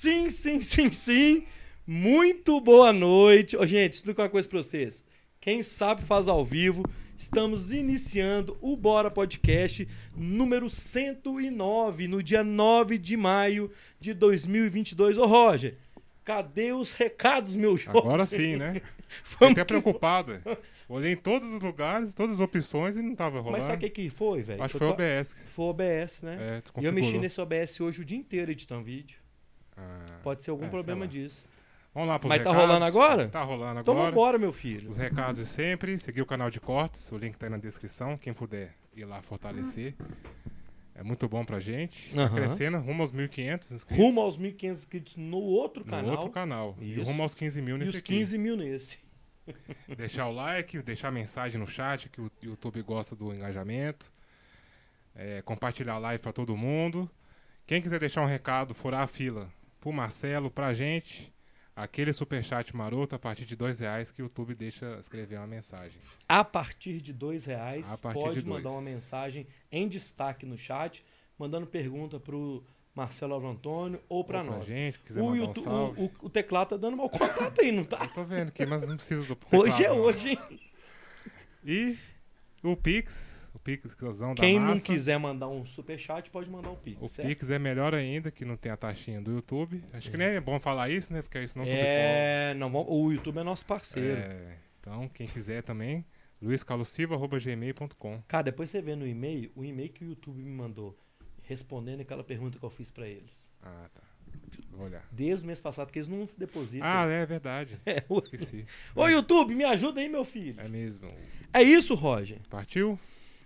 Sim, sim, sim, sim. Muito boa noite. Ô, gente, explica uma coisa para vocês. Quem sabe faz ao vivo. Estamos iniciando o Bora Podcast número 109, no dia 9 de maio de 2022. Ô, Roger, cadê os recados, meu jovem? Agora sim, né? Fiquei até preocupado. Olhei em todos os lugares, todas as opções e não tava rolando. Mas sabe o que, que foi, velho? Acho que foi o OBS. Foi o OBS, né? É, e eu mexi nesse OBS hoje o dia inteiro editando vídeo. Ah, Pode ser algum é, problema disso. Vamos lá para Mas recados. tá rolando agora? Tá rolando então agora. Então embora meu filho. Os recados de sempre. Seguir o canal de cortes. O link tá aí na descrição. Quem puder ir lá fortalecer. É muito bom pra gente. Uhum. Tá crescendo, rumo aos 1.500 inscritos. Rumo aos 1.500 inscritos no outro canal. No outro canal. Isso. E rumo aos 15 mil nesse E os 15 aqui. mil nesse. Deixar o like, deixar mensagem no chat, que o YouTube gosta do engajamento. É, compartilhar a live pra todo mundo. Quem quiser deixar um recado, furar a fila, pro Marcelo, pra gente. Aquele superchat maroto a partir de dois reais que o YouTube deixa escrever uma mensagem. A partir de dois reais, pode mandar dois. uma mensagem em destaque no chat, mandando pergunta pro Marcelo Alvo Antônio ou para nós. Gente, o, YouTube, um o, o, o, teclado tá dando mau contato aí, não tá? Eu tô vendo aqui, mas não precisa do teclado. Hoje é hoje, hein? E o Pix, Pix, Quem da massa. não quiser mandar um superchat, pode mandar um Pix. O certo? Pix é melhor ainda, que não tem a taxinha do YouTube. Acho é. que nem é bom falar isso, né? Porque isso é, é não É, não, o YouTube é nosso parceiro. É, então, quem quiser também, luiscalosilva.gmail.com. Cara, depois você vê no e-mail, o e-mail que o YouTube me mandou, respondendo aquela pergunta que eu fiz para eles. Ah, tá. Vou olhar. Desde o mês passado, que eles não depositam. Ah, é verdade. É, Esqueci. Ô, YouTube, me ajuda aí, meu filho. É mesmo. É isso, Roger. Partiu?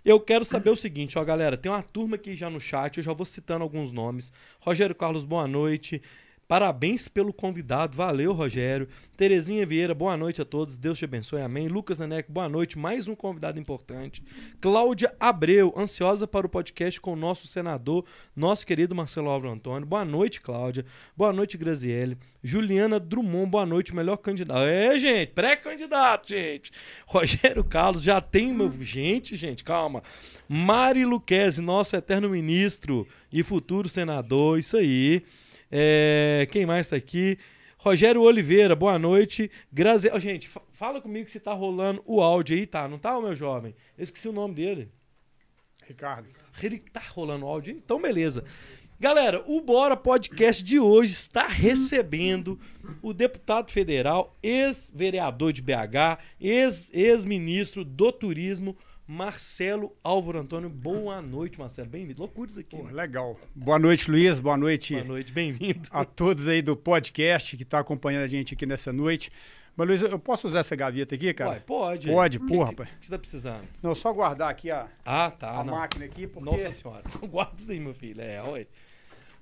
Eu quero saber o seguinte, ó, galera. Tem uma turma aqui já no chat, eu já vou citando alguns nomes. Rogério Carlos, boa noite. Parabéns pelo convidado. Valeu, Rogério. Terezinha Vieira, boa noite a todos. Deus te abençoe. Amém. Lucas Neneco, boa noite. Mais um convidado importante. Cláudia Abreu, ansiosa para o podcast com o nosso senador, nosso querido Marcelo Álvaro Antônio. Boa noite, Cláudia. Boa noite, Graziele. Juliana Drummond, boa noite. Melhor candidato. É, gente. Pré-candidato, gente. Rogério Carlos, já tem. Meu... Hum. Gente, gente, calma. Mari Luquezzi, nosso eterno ministro e futuro senador. Isso aí. É, quem mais está aqui? Rogério Oliveira, boa noite. Grazi... Oh, gente, fala comigo se tá rolando o áudio aí, tá? Não tá, meu jovem? Eu esqueci o nome dele. Ricardo. Tá rolando o áudio? Aí? Então, beleza. Galera, o Bora Podcast de hoje está recebendo o deputado federal, ex-vereador de BH, ex-ministro -ex do turismo, Marcelo Álvaro Antônio. Boa noite, Marcelo. Bem-vindo. Loucuras aqui. Pô, né? Legal. Boa noite, Luiz. Boa noite. Boa noite, bem-vindo. A todos aí do podcast que está acompanhando a gente aqui nessa noite. Mas, Luiz, eu posso usar essa gaveta aqui, cara? Ué, pode. Pode, que, porra, rapaz. O que você tá precisando? Não, só guardar aqui a, ah, tá, a não. máquina aqui, porque... Nossa senhora. Guarda isso aí, meu filho. É, olha.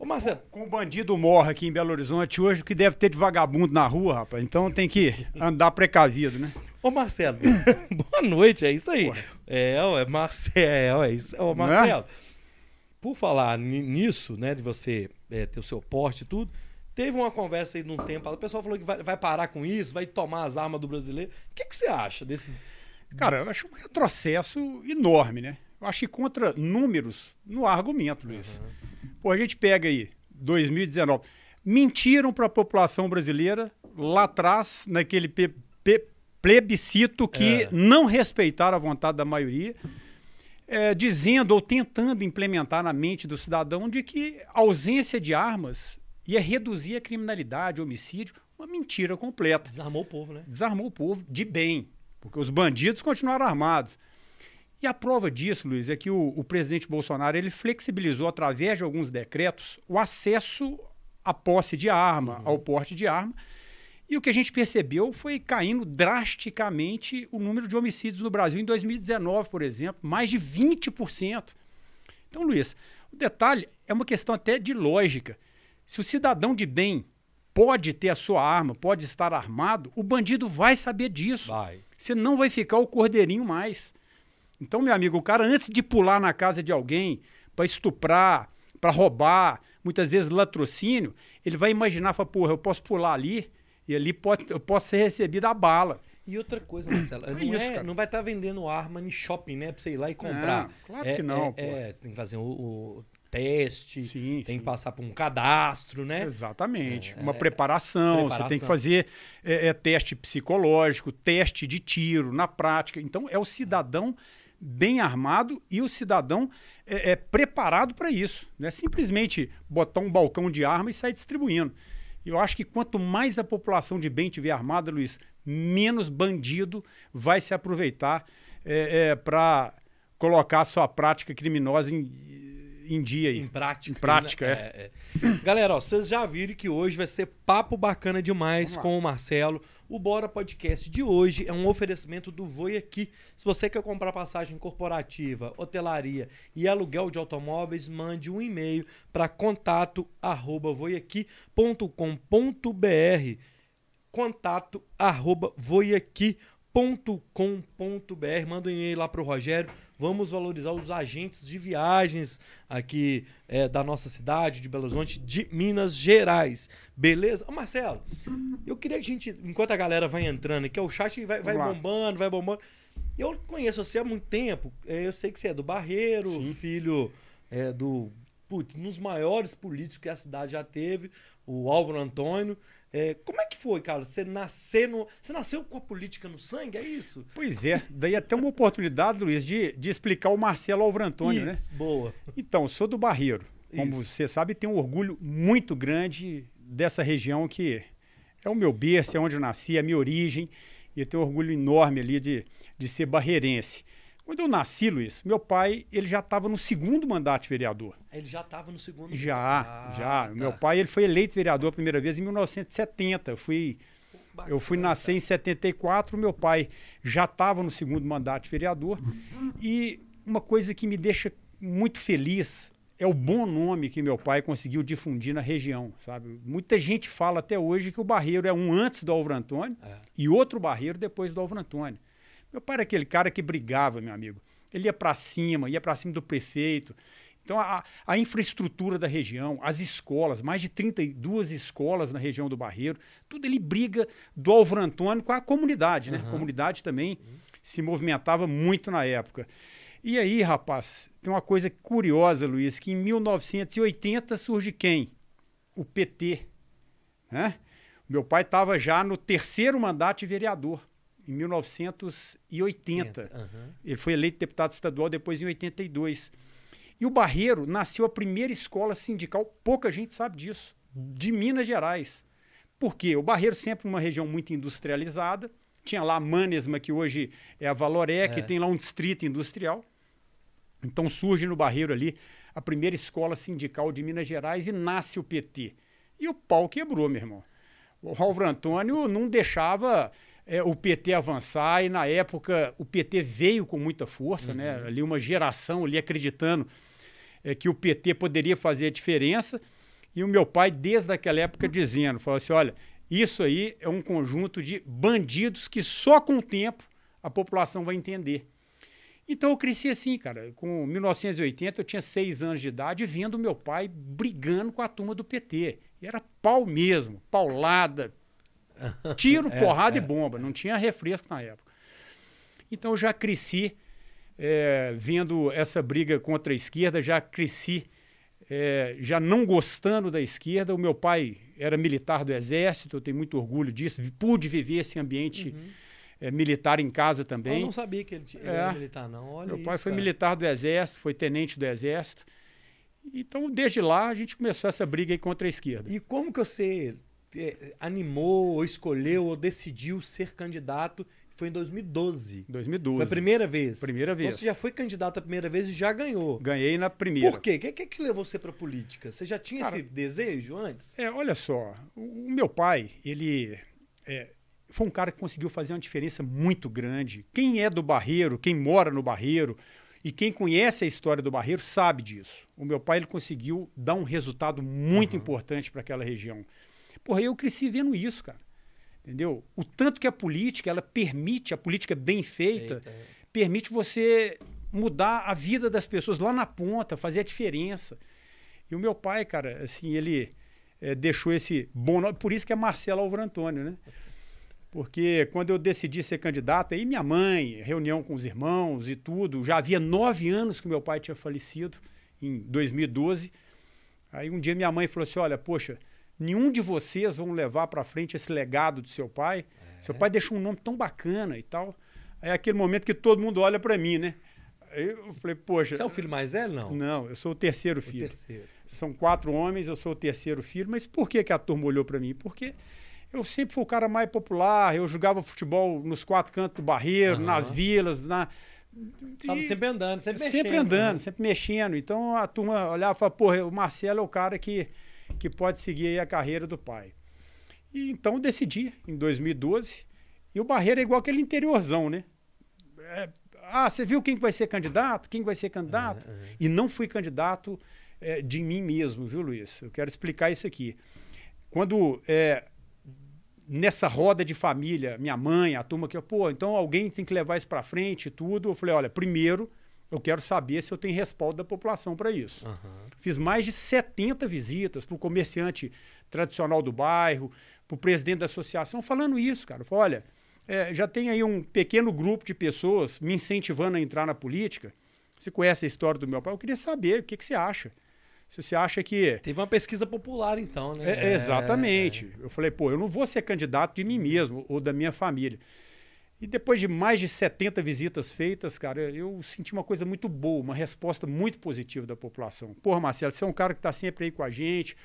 Ô, Marcelo. Com, o bandido morre aqui em Belo Horizonte hoje, o que deve ter de vagabundo na rua, rapaz. Então tem que andar precavido, né? Ô, Marcelo, boa noite, é isso aí. Porra. É, ué, Marcelo, é isso. Ô, Marcelo, é? por falar nisso, né, de você é, ter o seu porte e tudo, teve uma conversa aí num tempo, o pessoal falou que vai, vai, parar com isso, vai tomar as armas do brasileiro. O que, que você acha desse. Cara, eu acho um retrocesso enorme, né? acho que contra números não há argumento, Luiz. Uhum. Pô, a gente pega aí, 2019. Mentiram para a população brasileira lá atrás, naquele pe, pe, plebiscito que é. não respeitaram a vontade da maioria, é, dizendo ou tentando implementar na mente do cidadão de que a ausência de armas ia reduzir a criminalidade, homicídio. Uma mentira completa. Desarmou o povo, né? Desarmou o povo de bem, porque os bandidos continuaram armados. E a prova disso, Luiz, é que o, o presidente Bolsonaro ele flexibilizou, através de alguns decretos, o acesso à posse de arma, uhum. ao porte de arma. E o que a gente percebeu foi caindo drasticamente o número de homicídios no Brasil em 2019, por exemplo, mais de 20%. Então, Luiz, o detalhe é uma questão até de lógica. Se o cidadão de bem pode ter a sua arma, pode estar armado, o bandido vai saber disso. Vai. Você não vai ficar o cordeirinho mais. Então, meu amigo, o cara antes de pular na casa de alguém para estuprar, para roubar, muitas vezes latrocínio, ele vai imaginar, fala, porra, eu posso pular ali e ali pode, eu posso ser recebido a bala. E outra coisa, Marcelo, é não, é isso, é, não, vai estar tá vendendo arma em shopping, né? Pra você ir lá e comprar. É, claro que é, não, é, tem que fazer o, o teste, sim, tem sim. que passar por um cadastro, né? Exatamente. Uma preparação, preparação, você tem que fazer teste psicológico, teste de tiro na prática. Então, é o cidadão bem armado e o cidadão é, é preparado para isso. Não é simplesmente botar um balcão de arma e sair distribuindo. Eu acho que quanto mais a população de bem tiver armada, Luiz, menos bandido vai se aproveitar é, é, para colocar a sua prática criminosa em, em dia. Aí. Em prática. Em prática, né? é. é, é. Galera, ó, vocês já viram que hoje vai ser papo bacana demais com o Marcelo. O Bora Podcast de hoje é um oferecimento do Voi Aqui. Se você quer comprar passagem corporativa, hotelaria e aluguel de automóveis, mande um e-mail para contato@voiaqui.com.br. contato@voiaqui.com.br. Manda um e-mail lá para o Rogério Vamos valorizar os agentes de viagens aqui é, da nossa cidade, de Belo Horizonte, de Minas Gerais. Beleza? Ô, Marcelo, eu queria que a gente, enquanto a galera vai entrando aqui, é o chat vai, vai bombando, vai bombando. Eu conheço você há muito tempo. É, eu sei que você é do Barreiro, Sim. filho é, do. Putz, um dos maiores políticos que a cidade já teve, o Álvaro Antônio. É, como é que foi, Carlos? Você nasceu, no, você nasceu com a política no sangue, é isso? Pois é, daí até uma oportunidade, Luiz, de, de explicar o Marcelo Alvaro Antônio, né? isso, né? Boa. Então, sou do Barreiro. Como isso. você sabe, tenho um orgulho muito grande dessa região que é o meu berço, é onde eu nasci, é a minha origem. E eu tenho um orgulho enorme ali de, de ser barreirense. Quando eu nasci, Luiz, meu pai ele já estava no segundo mandato de vereador. Ele já estava no segundo Já, ah, já. Tá. Meu pai ele foi eleito vereador a primeira vez em 1970. Eu fui, Bacana, eu fui nascer tá. em 74, meu pai já estava no segundo mandato de vereador. E uma coisa que me deixa muito feliz é o bom nome que meu pai conseguiu difundir na região, sabe? Muita gente fala até hoje que o Barreiro é um antes do Alvaro Antônio é. e outro Barreiro depois do Alvaro Antônio. Meu pai era aquele cara que brigava, meu amigo. Ele ia para cima, ia para cima do prefeito. Então, a, a, infraestrutura da região, as escolas, mais de 32 escolas na região do Barreiro, tudo ele briga do Alvaro Antônio com a comunidade, né? Uhum. A comunidade também uhum. se movimentava muito na época. E aí, rapaz, tem uma coisa curiosa, Luiz, que em 1980 surge quem? O PT, né? Meu pai estava já no terceiro mandato de vereador em 1980. Uhum. Ele foi eleito deputado estadual depois em 82. E o Barreiro nasceu a primeira escola sindical, pouca gente sabe disso, de Minas Gerais. Por quê? O Barreiro sempre uma região muito industrializada, tinha lá a Manesma, que hoje é a Valorec, é. tem lá um distrito industrial. Então surge no Barreiro ali a primeira escola sindical de Minas Gerais e nasce o PT. E o pau quebrou, meu irmão. O Raul Antônio não deixava é, o PT avançar e na época o PT veio com muita força, né? uhum. né? Ali uma geração ali acreditando é, que o PT poderia fazer a diferença e o meu pai desde aquela época dizendo, falou assim, olha, isso aí é um conjunto de bandidos que só com o tempo a população vai entender. Então eu cresci assim, cara. Com 1980 eu tinha seis anos de idade vendo meu pai brigando com a turma do PT. E era pau mesmo, paulada, Tiro, é, porrada é. e bomba. Não tinha refresco na época. Então eu já cresci é, vendo essa briga contra a esquerda, já cresci é, já não gostando da esquerda. O meu pai era militar do Exército, eu tenho muito orgulho disso. Pude viver esse ambiente. Uhum. É, militar em casa também. Eu não sabia que ele, ele é. era militar, não. Olha Meu pai foi cara. militar do Exército, foi tenente do Exército. Então, desde lá, a gente começou essa briga aí contra a esquerda. E como que você eh, animou, ou escolheu, ou decidiu ser candidato. Foi em 2012. 2012. Foi a primeira vez. Primeira então, vez. Então, você já foi candidato a primeira vez e já ganhou. Ganhei na primeira. Por quê? O que, que, que levou você para a política? Você já tinha Cara, esse desejo antes? É, olha só. O, o meu pai, ele é, foi um cara que conseguiu fazer uma diferença muito grande. Quem é do Barreiro, quem mora no Barreiro, e quem conhece a história do Barreiro sabe disso. O meu pai ele conseguiu dar um resultado muito uhum. importante para aquela região. Porra, eu cresci vendo isso, cara. Entendeu? O tanto que a política, ela permite, a política bem feita, Eita. É. permite você mudar a vida das pessoas lá na ponta, fazer a diferença. E o meu pai, cara, assim, ele é, deixou esse bom nome, por isso que é Marcelo Alvaro Antônio, né? Porque quando eu decidi ser candidato, aí minha mãe, reunião com os irmãos e tudo, já havia nove anos que meu pai tinha falecido, em 2012. Aí um dia minha mãe falou assim: olha, poxa, nenhum de vocês vão levar para frente esse legado do seu pai. É. Seu pai deixou um nome tão bacana e tal. é aquele momento que todo mundo olha para mim, né? eu falei, poxa. Você é o filho mais velho, não? Não, eu sou o terceiro filho. O terceiro. São quatro homens, eu sou o terceiro filho. Mas por que, que a turma olhou para mim? Porque eu sempre fui o cara mais popular, eu jogava futebol nos quatro cantos do barreiro, uhum. nas vilas, na. Tava sempre andando, sempre mexendo. Sempre andando, né? sempre mexendo. Então a turma olhava e falava, porra, o Marcelo é o cara que que pode seguir a carreira do pai. E então decidi em 2012. E o barreiro é igual aquele interiorzão, né? É, ah, você viu quem vai ser candidato? Quem vai ser candidato? Uhum, E não fui candidato é, de mim mesmo, viu, Luiz? Eu quero explicar isso aqui. Quando é, nessa roda de família, minha mãe, a turma que, pô, então alguém tem que levar isso para frente e tudo, eu falei, olha, primeiro eu quero saber se eu tenho respaldo da população para isso. Uhum. Fiz mais de 70 visitas para o comerciante tradicional do bairro, para o presidente da associação, falando isso, cara. Falei, olha, é, já tem aí um pequeno grupo de pessoas me incentivando a entrar na política. Você conhece a história do meu pai? Eu queria saber o que, que você acha. Se você acha que. Teve uma pesquisa popular, então, né? É, exatamente. É. Eu falei, pô, eu não vou ser candidato de mim mesmo ou da minha família. E depois de mais de 70 visitas feitas, cara, eu senti uma coisa muito boa, uma resposta muito positiva da população. Porra, Marcelo, você é um cara que está sempre aí com a gente,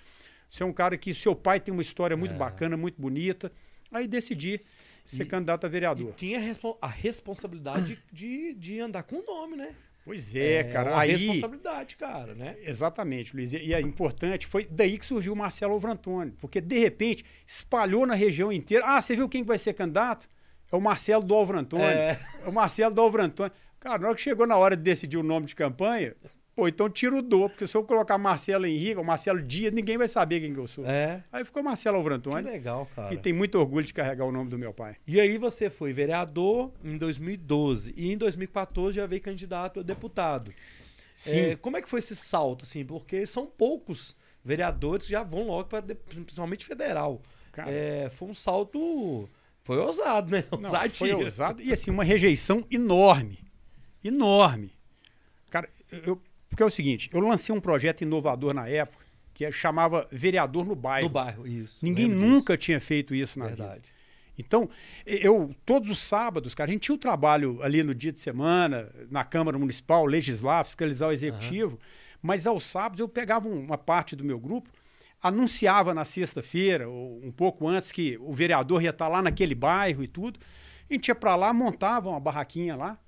você é um cara que seu pai tem uma história muito é. bacana, muito bonita. Aí decidi ser e, candidato a vereador. E tinha a responsabilidade de, de andar com o nome, né? Pois é, é cara. A aí, responsabilidade, cara, né? Exatamente, Luiz. E é importante, foi daí que surgiu o Marcelo Ovrantoni, porque de repente espalhou na região inteira. Ah, você viu quem vai ser candidato? É o Marcelo do Alvaro Antônio. É. é o Marcelo do Alvaro Antônio. Cara, na hora que chegou na hora de decidir o nome de campanha, Pô, então tira o do, porque se eu colocar Marcelo Henrique ou Marcelo Dias, ninguém vai saber quem que eu sou. É. Aí ficou Marcelo Antônio. Que legal, cara. E tem muito orgulho de carregar o nome do meu pai. E aí você foi vereador em 2012 e em 2014 já veio candidato a deputado. Sim. É, como é que foi esse salto, assim? Porque são poucos vereadores que já vão logo para principalmente federal. Cara, é, foi um salto foi ousado, né? Não, foi ousado e assim, uma rejeição enorme. Enorme. Cara, eu, porque é o seguinte, eu lancei um projeto inovador na época que é, chamava Vereador no Bairro. No bairro, isso. Ninguém nunca disso. tinha feito isso na Verdade. vida. Então, eu, todos os sábados, cara, a gente tinha o trabalho ali no dia de semana, na Câmara Municipal, legislar, fiscalizar o executivo, uhum. mas aos sábados eu pegava uma parte do meu grupo anunciava na sexta-feira, ou um pouco antes, que o vereador ia estar lá naquele bairro e tudo. A gente ia para lá, montava uma barraquinha lá,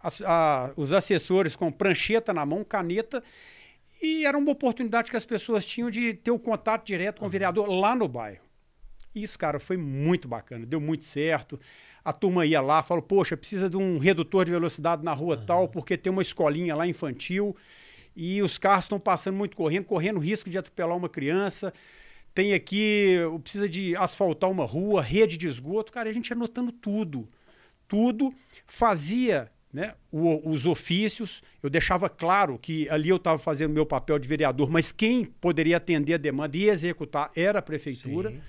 as, a, os assessores com prancheta na mão, caneta, e era uma oportunidade que as pessoas tinham de ter o contato direto com o uhum. vereador lá no bairro. E isso, cara, foi muito bacana, deu muito certo. A turma ia lá, falou: Poxa, precisa de um redutor de velocidade na rua uhum. tal, porque tem uma escolinha lá infantil e os carros estão passando muito correndo, correndo risco de atropelar uma criança. Tem aqui, precisa de asfaltar uma rua, rede de esgoto. Cara, a gente anotando tudo. Tudo fazia né, o, os ofícios. Eu deixava claro que ali eu estava fazendo meu papel de vereador, mas quem poderia atender a demanda e executar era a prefeitura. Sim.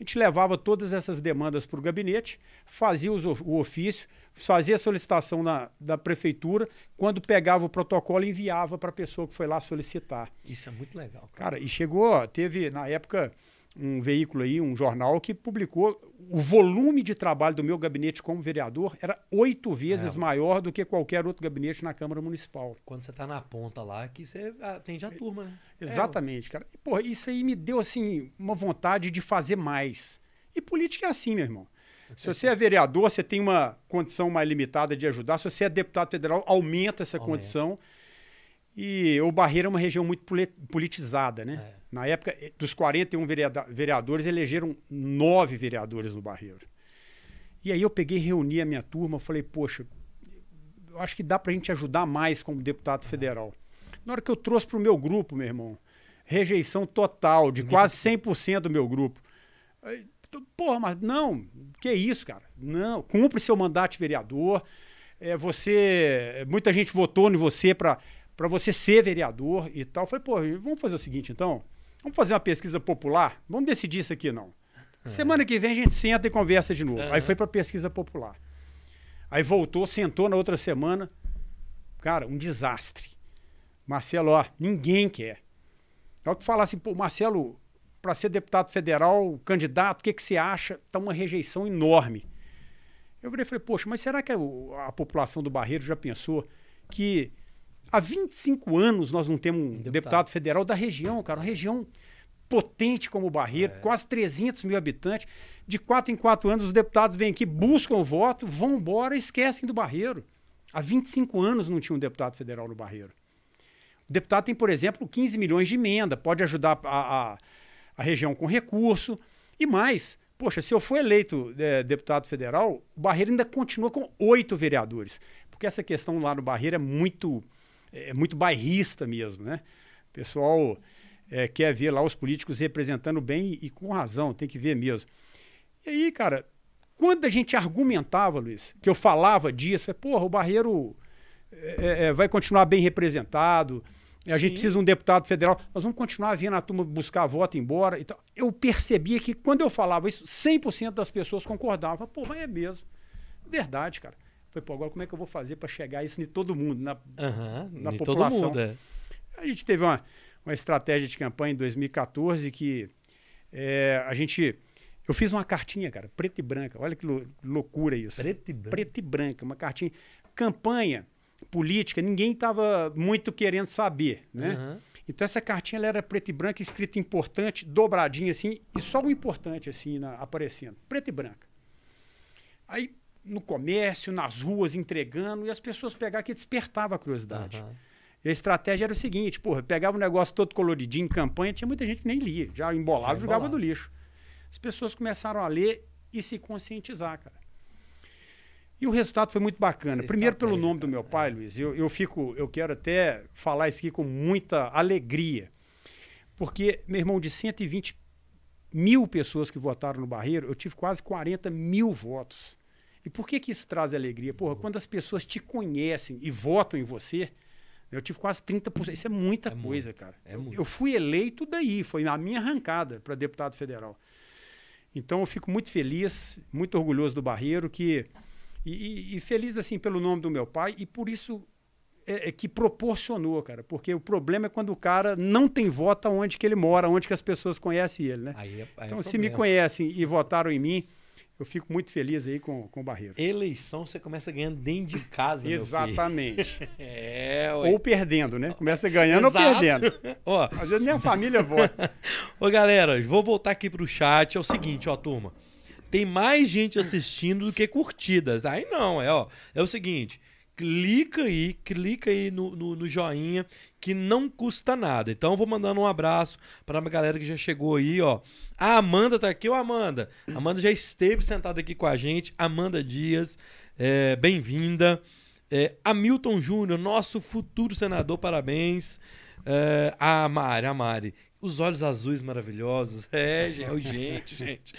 A gente levava todas essas demandas para o gabinete, fazia o ofício, fazia a solicitação na, da prefeitura, quando pegava o protocolo, enviava para a pessoa que foi lá solicitar. Isso é muito legal. Cara, cara e chegou, teve na época um veículo aí, um jornal, que publicou o volume de trabalho do meu gabinete como vereador era oito vezes é. maior do que qualquer outro gabinete na Câmara Municipal. Quando você está na ponta lá, que você atende a turma, né? É. Exatamente, é. cara. pô porra, isso aí me deu, assim, uma vontade de fazer mais. E política é assim, meu irmão. Se você é vereador, você tem uma condição mais limitada de ajudar. Se você é deputado federal, aumenta essa aumenta. condição. E o Barreiro é uma região muito politizada, né? É. Na época, eh, dos 41 vereadores, elegeram nove vereadores no Barreiro. E aí eu peguei, reuni a minha turma, falei, poxa, eu acho que dá para a gente ajudar mais como deputado é. federal. Na hora que eu trouxe para o meu grupo, meu irmão, rejeição total de quase 100% do meu grupo. Porra, mas não, que isso, cara? Não, cumpre seu mandato de vereador. É, você, eh, muita gente votou em você para para você ser vereador e tal. Eu falei, pô, vamos fazer o seguinte então? Vamos fazer uma pesquisa popular? Vamos decidir isso aqui, não. Uhum. Semana que vem a gente senta e conversa de novo. Uhum. Aí foi para pesquisa popular. Aí voltou, sentou na outra semana. Cara, um desastre. Marcelo, ó, ninguém quer. Então que falasse, pô, Marcelo, para ser deputado federal, candidato, o que, que você acha? Tá uma rejeição enorme. Eu falei, poxa, mas será que a, a população do Barreiro já pensou que há 25 anos nós não temos um deputado, deputado federal da região, cara. Uma região potente como Barreiro, é. quase 300 mil habitantes. De quatro em quatro anos, os deputados vêm aqui, buscam voto, vão embora e esquecem do Barreiro. Há 25 anos não tinha um deputado federal no Barreiro. O deputado tem, por exemplo, 15 milhões de emenda, pode ajudar a, a, a região com recurso. E mais, poxa, se eu for eleito é, deputado federal, o Barreiro ainda continua com oito vereadores. Porque essa questão lá no Barreiro é muito é, é muito bairrista mesmo, né? O pessoal é, quer ver lá os políticos representando bem e com razão, tem que ver mesmo. E aí, cara, quando a gente argumentava, Luiz, que eu falava disso, é, porra, o Barreiro é, é, é vai continuar bem representado, a gente precisa de um deputado federal, nós vamos continuar vindo a turma buscar voto embora. Então, eu percebia que quando eu falava isso, 100% das pessoas concordavam. porra, é mesmo. Verdade, cara. Falei, pô, agora como é que eu vou fazer para chegar isso em todo mundo, na, uhum, na população? Mundo, é. A gente teve uma, uma estratégia de campanha em 2014 que é, a gente. Eu fiz uma cartinha, cara, preta e branca. Olha que loucura isso. Preta e branca. Preta e branca, uma cartinha. Campanha política, ninguém estava muito querendo saber, né? Uhum. Então essa cartinha era preta e branca, escrita importante, dobradinha assim, e só o importante assim na, aparecendo, preta e branca. Aí no comércio, nas ruas, entregando, e as pessoas pegavam que despertava a curiosidade. Uhum. a estratégia era o seguinte, porra, pegava um negócio todo coloridinho em campanha, tinha muita gente que nem lia, já embolava e jogava no lixo. As pessoas começaram a ler e se conscientizar, cara. E o resultado foi muito bacana. Você Primeiro tá pelo nome cara. do tá meu pai, Luiz, eu, eu fico, eu quero até falar isso aqui com muita alegria. Porque, meu irmão, de 120 mil pessoas que votaram no Barreiro, eu tive quase 40 mil votos. E por que, que isso traz alegria? Porra, quando as pessoas te conhecem e votam em você, eu tive quase 30%. Isso é muita é coisa, muito, cara. É eu, eu fui eleito daí, foi a minha arrancada para deputado federal. Então eu fico muito feliz, muito orgulhoso do Barreiro, que. E, e feliz assim pelo nome do meu pai e por isso é, é, que proporcionou, cara. Porque o problema é quando o cara não tem voto onde que ele mora, onde que as pessoas conhecem ele, né? Aí é, aí é então, é se me conhecem e votaram em mim, eu fico muito feliz aí com, com o Barreiro. Eleição você começa ganhando dentro de casa, Exatamente. é, ou perdendo, né? Começa ganhando Exato. ou perdendo. ó, Às vezes minha família vota. Ô, galera, vou voltar aqui pro chat. É o seguinte, ó, turma. Tem mais gente assistindo do que curtidas. Aí não, é, ó. É o seguinte clica aí, clica aí no, no, no, joinha, que não custa nada. Então vou mandando um abraço para a galera que já chegou aí, ó. A ah, Amanda tá aqui, ô Amanda. Amanda já esteve sentada aqui com a gente. Amanda Dias, é, bem-vinda. É, Hamilton Júnior, nosso futuro senador, parabéns. É, a Mari, a Mari. Os olhos azuis maravilhosos. É, gente, é gente.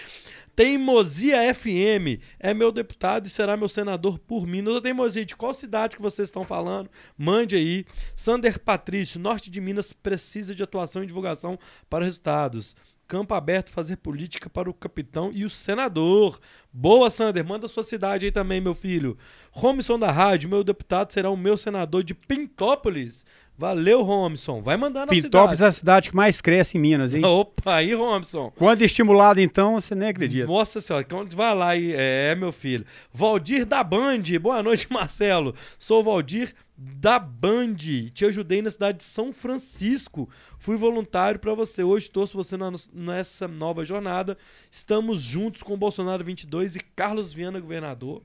Teimosia FM é meu deputado e será meu senador por Minas. Ô, Teimosia, de qual cidade que vocês estão falando? Mande aí. Sander Patrício, norte de Minas precisa de atuação e divulgação para resultados. Campo aberto, fazer política para o capitão e o senador. Boa, Sander. Manda sua cidade aí também, meu filho. Romson da Rádio, meu deputado será o meu senador de Pintópolis. Valeu, Romson. Vai mandar na Pintópolis cidade. é a cidade que mais cresce em Minas, hein? Opa, aí, Romson. Quando é estimulado, então, você nem acredita. Nossa senhora, quando vai lá aí, é, meu filho. Valdir da Band. Boa noite, Marcelo. Sou Valdir da Band. Te ajudei na cidade de São Francisco. Fui voluntário para você. Hoje torço você na, nessa nova jornada. Estamos juntos com Bolsonaro 22 e Carlos Viana, governador.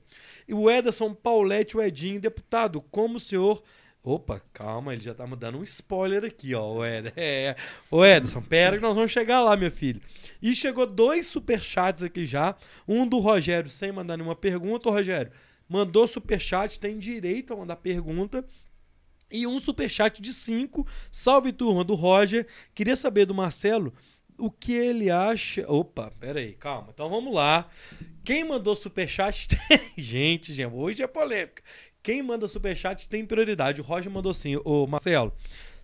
E o Ederson Paulette, o Edinho, deputado. Como o senhor Opa, calma, ele já tá me dando um spoiler aqui, ó. O Ed, é, o Ederson, pera que nós vamos chegar lá, meu filho. E chegou dois superchats aqui já. Um do Rogério sem mandar nenhuma pergunta. Ô, Rogério, mandou superchat, tem direito a mandar pergunta. E um superchat de cinco, Salve, turma, do Roger. Queria saber do Marcelo o que ele acha. Opa, aí, calma. Então vamos lá. Quem mandou superchat tem. gente, gente, hoje é polêmica. Quem manda superchat tem prioridade. O Roger mandou sim, o Marcelo.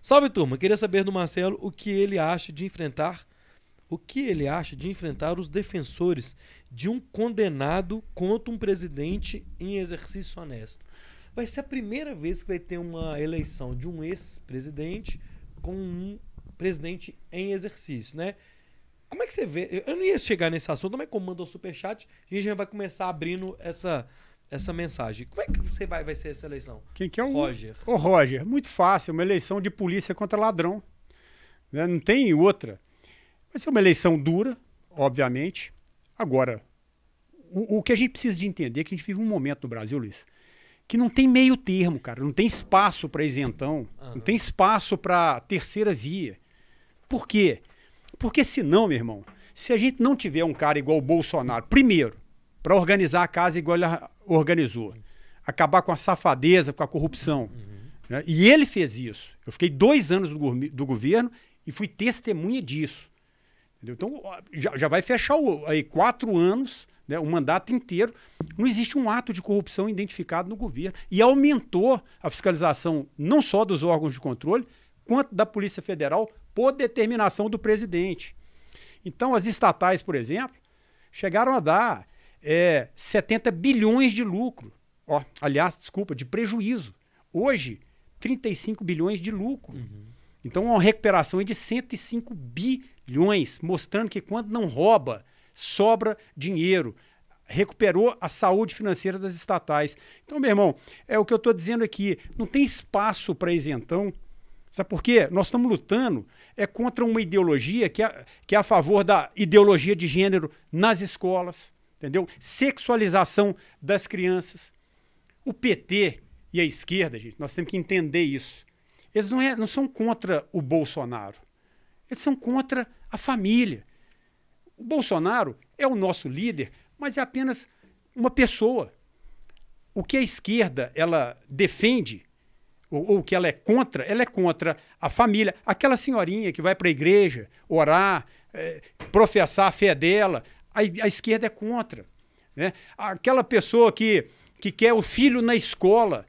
Salve turma, queria saber do Marcelo o que ele acha de enfrentar o que ele acha de enfrentar os defensores de um condenado contra um presidente em exercício honesto. Vai ser a primeira vez que vai ter uma eleição de um ex-presidente com um presidente em exercício, né? Como é que você vê? Eu não ia chegar nesse assunto, mas como mandou o superchat, a gente já vai começar abrindo essa, essa mensagem. Como é que você vai, vai ser essa eleição? Quem que é o Roger? O Roger, muito fácil, uma eleição de polícia contra ladrão. Né? Não tem outra. Vai ser uma eleição dura, obviamente. Agora, o, o que a gente precisa de entender é que a gente vive um momento no Brasil, Luiz, que não tem meio termo, cara. Não tem espaço para isentão, uhum. não tem espaço para terceira via. Por quê? Porque senão, meu irmão, se a gente não tiver um cara igual o Bolsonaro, primeiro, para organizar a casa igual ela organizou. Acabar com a safadeza, com a corrupção. Uhum. Né? E ele fez isso. Eu fiquei dois anos do, do governo e fui testemunha disso. Entendeu? Então, já, já, vai fechar o, aí quatro anos, né, o mandato inteiro. Não existe um ato de corrupção identificado no governo. E aumentou a fiscalização não só dos órgãos de controle, quanto da Polícia Federal, por determinação do presidente. Então, as estatais, por exemplo, chegaram a dar é, 70 bilhões de lucro. Ó, aliás, desculpa, de prejuízo. Hoje, 35 bilhões de lucro. Uhum. Então, uma recuperação é de 105 bilhões, mostrando que quando não rouba, sobra dinheiro. Recuperou a saúde financeira das estatais. Então, meu irmão, é o que eu estou dizendo aqui. Não tem espaço para isentão. Sabe por quê? Nós estamos lutando é contra uma ideologia que é, que é a favor da ideologia de gênero nas escolas entendeu? Sexualização das crianças. O PT e a esquerda, gente, nós temos que entender isso. Eles não, é, não são contra o Bolsonaro. Eles são contra a família. O Bolsonaro é o nosso líder, mas é apenas uma pessoa. O que a esquerda ela defende ou, o que ela é contra, ela é contra a família, aquela senhorinha que vai para a igreja orar, é, professar a fé dela, a, a esquerda é contra. Né? Aquela pessoa que, que quer o filho na escola,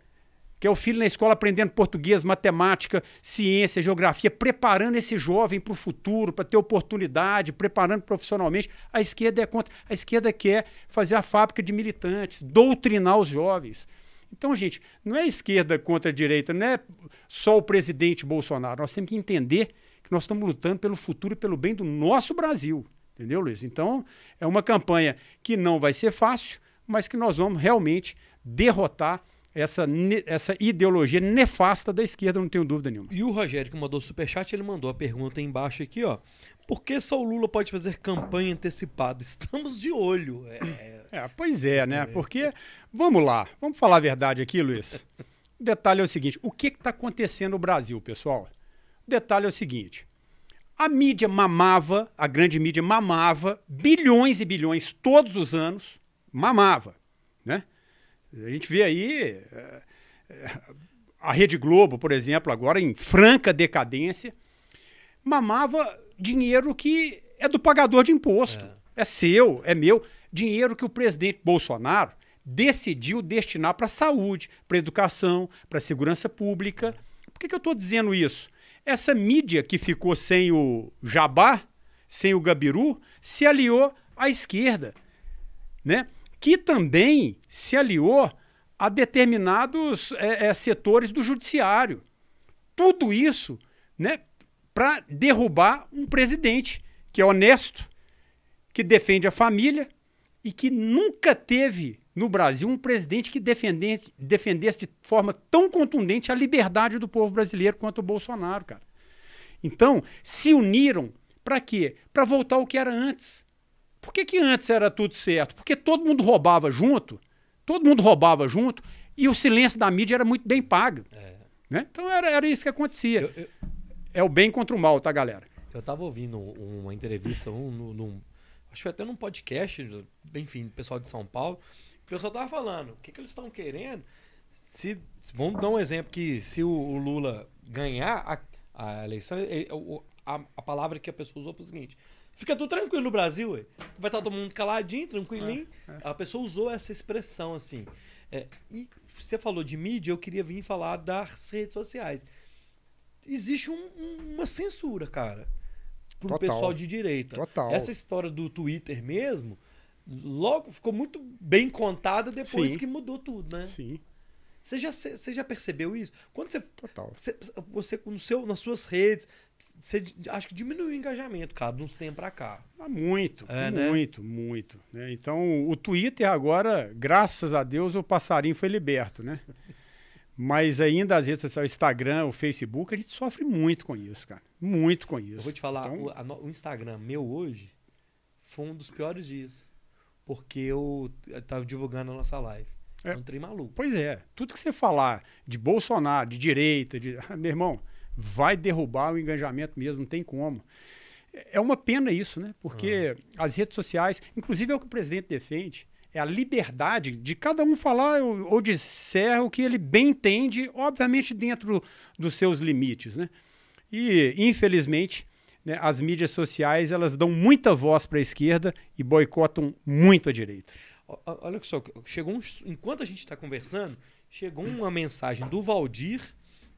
quer o filho na escola aprendendo português, matemática, ciência, geografia, preparando esse jovem para o futuro, para ter oportunidade, preparando profissionalmente. A esquerda é contra. A esquerda quer fazer a fábrica de militantes, doutrinar os jovens. Então, gente, não é esquerda contra a direita, não é só o presidente Bolsonaro. Nós temos que entender que nós estamos lutando pelo futuro e pelo bem do nosso Brasil. Entendeu, Luiz? Então, é uma campanha que não vai ser fácil, mas que nós vamos realmente derrotar essa, essa ideologia nefasta da esquerda, não tenho dúvida nenhuma. E o Rogério, que mandou o superchat, ele mandou a pergunta embaixo aqui, ó. Por que só o Lula pode fazer campanha antecipada? Estamos de olho. É... É, é pois é, né? É. Porque, vamos lá, vamos falar a verdade aqui, Luiz. O detalhe é o seguinte: o que está acontecendo no Brasil, pessoal? O detalhe é o seguinte: a mídia mamava, a grande mídia mamava bilhões e bilhões todos os anos, mamava, né? A gente vê aí eh, eh, a Rede Globo, por exemplo, agora em franca decadência, mamava dinheiro que é do pagador de imposto, é, é seu, é meu, dinheiro que o presidente Bolsonaro decidiu destinar para a saúde, para a educação, para a segurança pública. É. Por que, que eu estou dizendo isso? Essa mídia que ficou sem o Jabá, sem o Gabiru, se aliou à esquerda, né? que também se aliou a determinados é, é, setores do judiciário. Tudo isso né, para derrubar um presidente que é honesto, que defende a família e que nunca teve no Brasil um presidente que defendesse, defendesse de forma tão contundente a liberdade do povo brasileiro quanto o Bolsonaro, cara. Então, se uniram para quê? Para voltar ao que era antes. Por que, que antes era tudo certo? Porque todo mundo roubava junto, todo mundo roubava junto e o silêncio da mídia era muito bem pago. É. Né? Então era, era isso que acontecia. Eu, eu... É o bem contra o mal, tá, galera? Eu estava ouvindo uma entrevista, um, num, acho que até num podcast, enfim, do pessoal de São Paulo, eu só tava falando, o que, que eles estão querendo? Se, vamos dar um exemplo que se o, o Lula ganhar a, a eleição, ele, o, a, a, palavra que a pessoa usou foi o seguinte: fica tudo tranquilo no Brasil, ué. vai estar tá todo mundo caladinho, tranquilinho. É, é. A pessoa usou essa expressão assim. É, e você falou de mídia, eu queria vir falar das redes sociais. Existe um, uma censura, cara, pro Total. pessoal de direita. Total. Essa história do Twitter mesmo logo ficou muito bem contada depois Sim. que mudou tudo, né? Sim. Você já, você já percebeu isso? Quando você. Total. Você, você no seu, nas suas redes, você acho que diminuiu o engajamento, cara, de uns tempos pra cá. Ah, muito, é, né? muito, né? muito. Né? Então, o Twitter agora, graças a Deus, o passarinho foi liberto, né? Mas ainda às vezes o Instagram, o Facebook, a gente sofre muito com isso, cara. Muito com isso. Eu vou te falar, então... o, a, o Instagram meu hoje foi um dos piores dias porque eu estava divulgando a nossa live. É. é um trem maluco. Pois é. Tudo que você falar de Bolsonaro, de direita, de... meu irmão, vai derrubar o engajamento mesmo, não tem como. É uma pena isso, né? Porque ah. as redes sociais, inclusive é o que o presidente defende, é a liberdade de cada um falar ou, ou disser o que ele bem entende, obviamente dentro dos seus limites, né? E, infelizmente, né, as mídias sociais elas dão muita voz para a esquerda e boicotam muito a direita. Olha só, chegou um, enquanto a gente está conversando, chegou uma mensagem do Valdir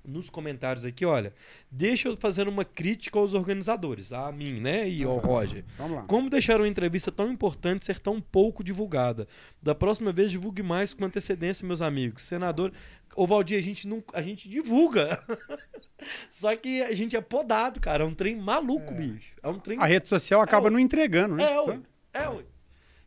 nos comentários aqui, olha, deixa eu fazer uma crítica aos organizadores, a mim, né, e ao Roger. Vamos lá. Como deixar uma entrevista tão importante ser tão pouco divulgada? Da próxima vez divulgue mais com antecedência, meus amigos. Senador, ô Valdir, a gente não, a gente divulga. Só que a gente é podado, cara, é um trem maluco, é. bicho. É um trem A rede social é, acaba é, não entregando, né? É, ué. é,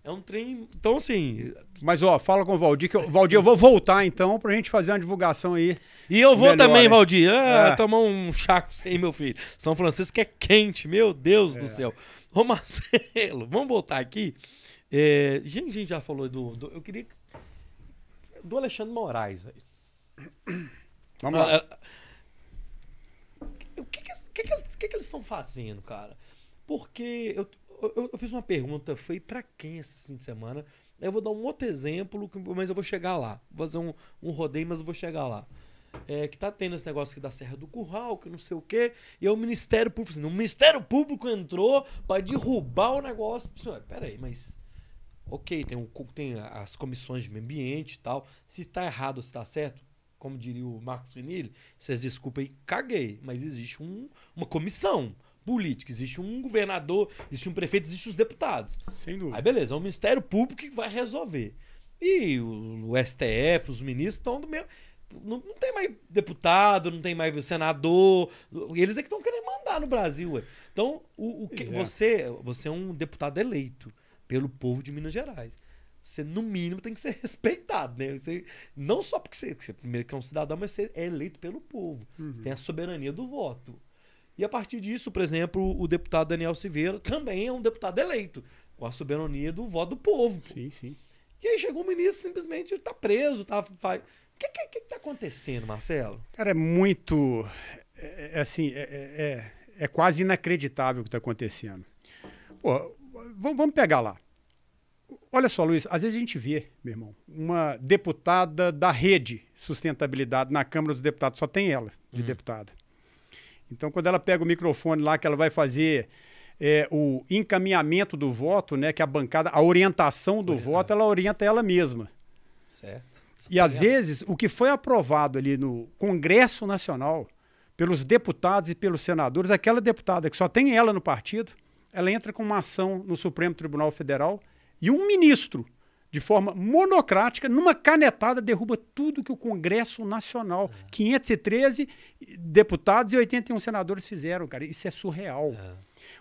é um trem. Então, assim. Mas, ó, fala com o Valdir. Que eu, Valdir, eu vou voltar então pra gente fazer uma divulgação aí. E eu vou melhor, também, hein? Valdir. Ah, é. tomar um chá com você aí, meu filho. São Francisco é quente, meu Deus é. do céu. Ô, Marcelo, vamos voltar aqui. É, gente, gente já falou do, do, Eu queria. Do Alexandre Moraes, velho. Vamos lá. Ah, ah, o que que, que, que, eles estão fazendo, cara? Porque eu, eu, eu, fiz uma pergunta, foi para quem esse fim de semana? Eu vou dar um outro exemplo, mas eu vou chegar lá. Vou fazer um, um rodeio, mas eu vou chegar lá. É, que tá tendo esse negócio aqui da Serra do Curral, que não sei o quê, e é o Ministério Público. Assim, o Ministério Público entrou para derrubar o negócio. Assim, peraí, mas. Ok, tem, um, tem as comissões de meio ambiente e tal. Se tá errado, se tá certo, como diria o Marcos Vinilli, vocês desculpem aí, caguei. Mas existe um, uma comissão política, existe um governador, existe um prefeito, existe os deputados. Sem dúvida. Aí beleza, é o Ministério Público que vai resolver. E o, o STF, os ministros estão do mesmo. Não, não, tem mais deputado, não tem mais senador. Eles é que estão querendo mandar no Brasil. Ué. Então, o, o que, é. você, você é um deputado eleito pelo povo de Minas Gerais. Você, no mínimo, tem que ser respeitado, né? Você, não só porque você, você primeiro que é um cidadão, mas você é eleito pelo povo. Uhum. Você tem a soberania do voto. E a partir disso, por exemplo, o deputado Daniel Silveira também é um deputado eleito, com a soberania do voto do povo. Pô. Sim, sim. E aí chegou o ministro, simplesmente está preso, tá. Faz... O que, que, que tá acontecendo, Marcelo? Cara, é muito. É, é assim, é, é, é, é quase inacreditável o que está acontecendo. Pô, vamos pegar lá. Olha só, Luiz, às vezes a gente vê, meu irmão, uma deputada da rede sustentabilidade na Câmara dos Deputados, só tem ela de hum. deputada. Então, quando ela pega o microfone lá, que ela vai fazer é, o encaminhamento do voto, né, que é a bancada, a orientação do voto, ela orienta ela mesma. Certo. e às vezes, o que foi aprovado ali no Congresso Nacional, pelos deputados e pelos senadores, aquela deputada que só tem ela no partido, ela entra com uma ação no Supremo Tribunal Federal e um ministro de forma monocrática, numa canetada, derruba tudo que o Congresso Nacional, é. 513 deputados e 81 senadores fizeram, cara. Isso é surreal. É.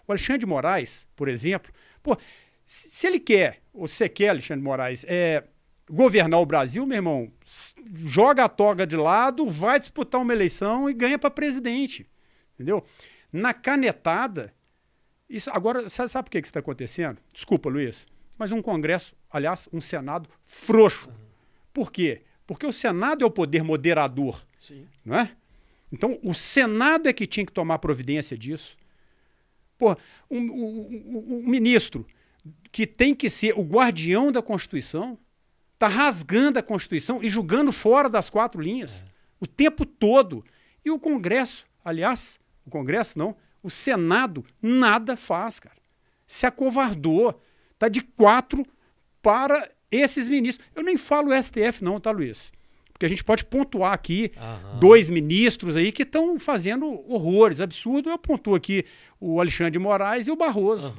O Alexandre de Moraes, por exemplo, pô, se ele quer, ou você quer, Alexandre de Moraes, é, governar o Brasil, meu irmão, joga a toga de lado, vai disputar uma eleição e ganha para presidente. Entendeu? Na canetada, isso agora, sabe, sabe que que está acontecendo? Desculpa, Luiz, mas um Congresso aliás, um Senado frouxo. Por quê? Porque o Senado é o poder moderador, Sim. não é? Então, o Senado é que tinha que tomar providência disso. Pô, um, um, um, ministro que tem que ser o guardião da Constituição está rasgando a Constituição e julgando fora das quatro linhas é. o tempo todo. E o Congresso, aliás, o Congresso não, o Senado nada faz, cara. Se acovardou. Está de quatro para esses ministros. Eu nem falo STF, não, tá, Luiz? Porque a gente pode pontuar aqui dois ministros aí que estão fazendo horrores, absurdo. Eu pontuo aqui o Alexandre de Moraes e o Barroso,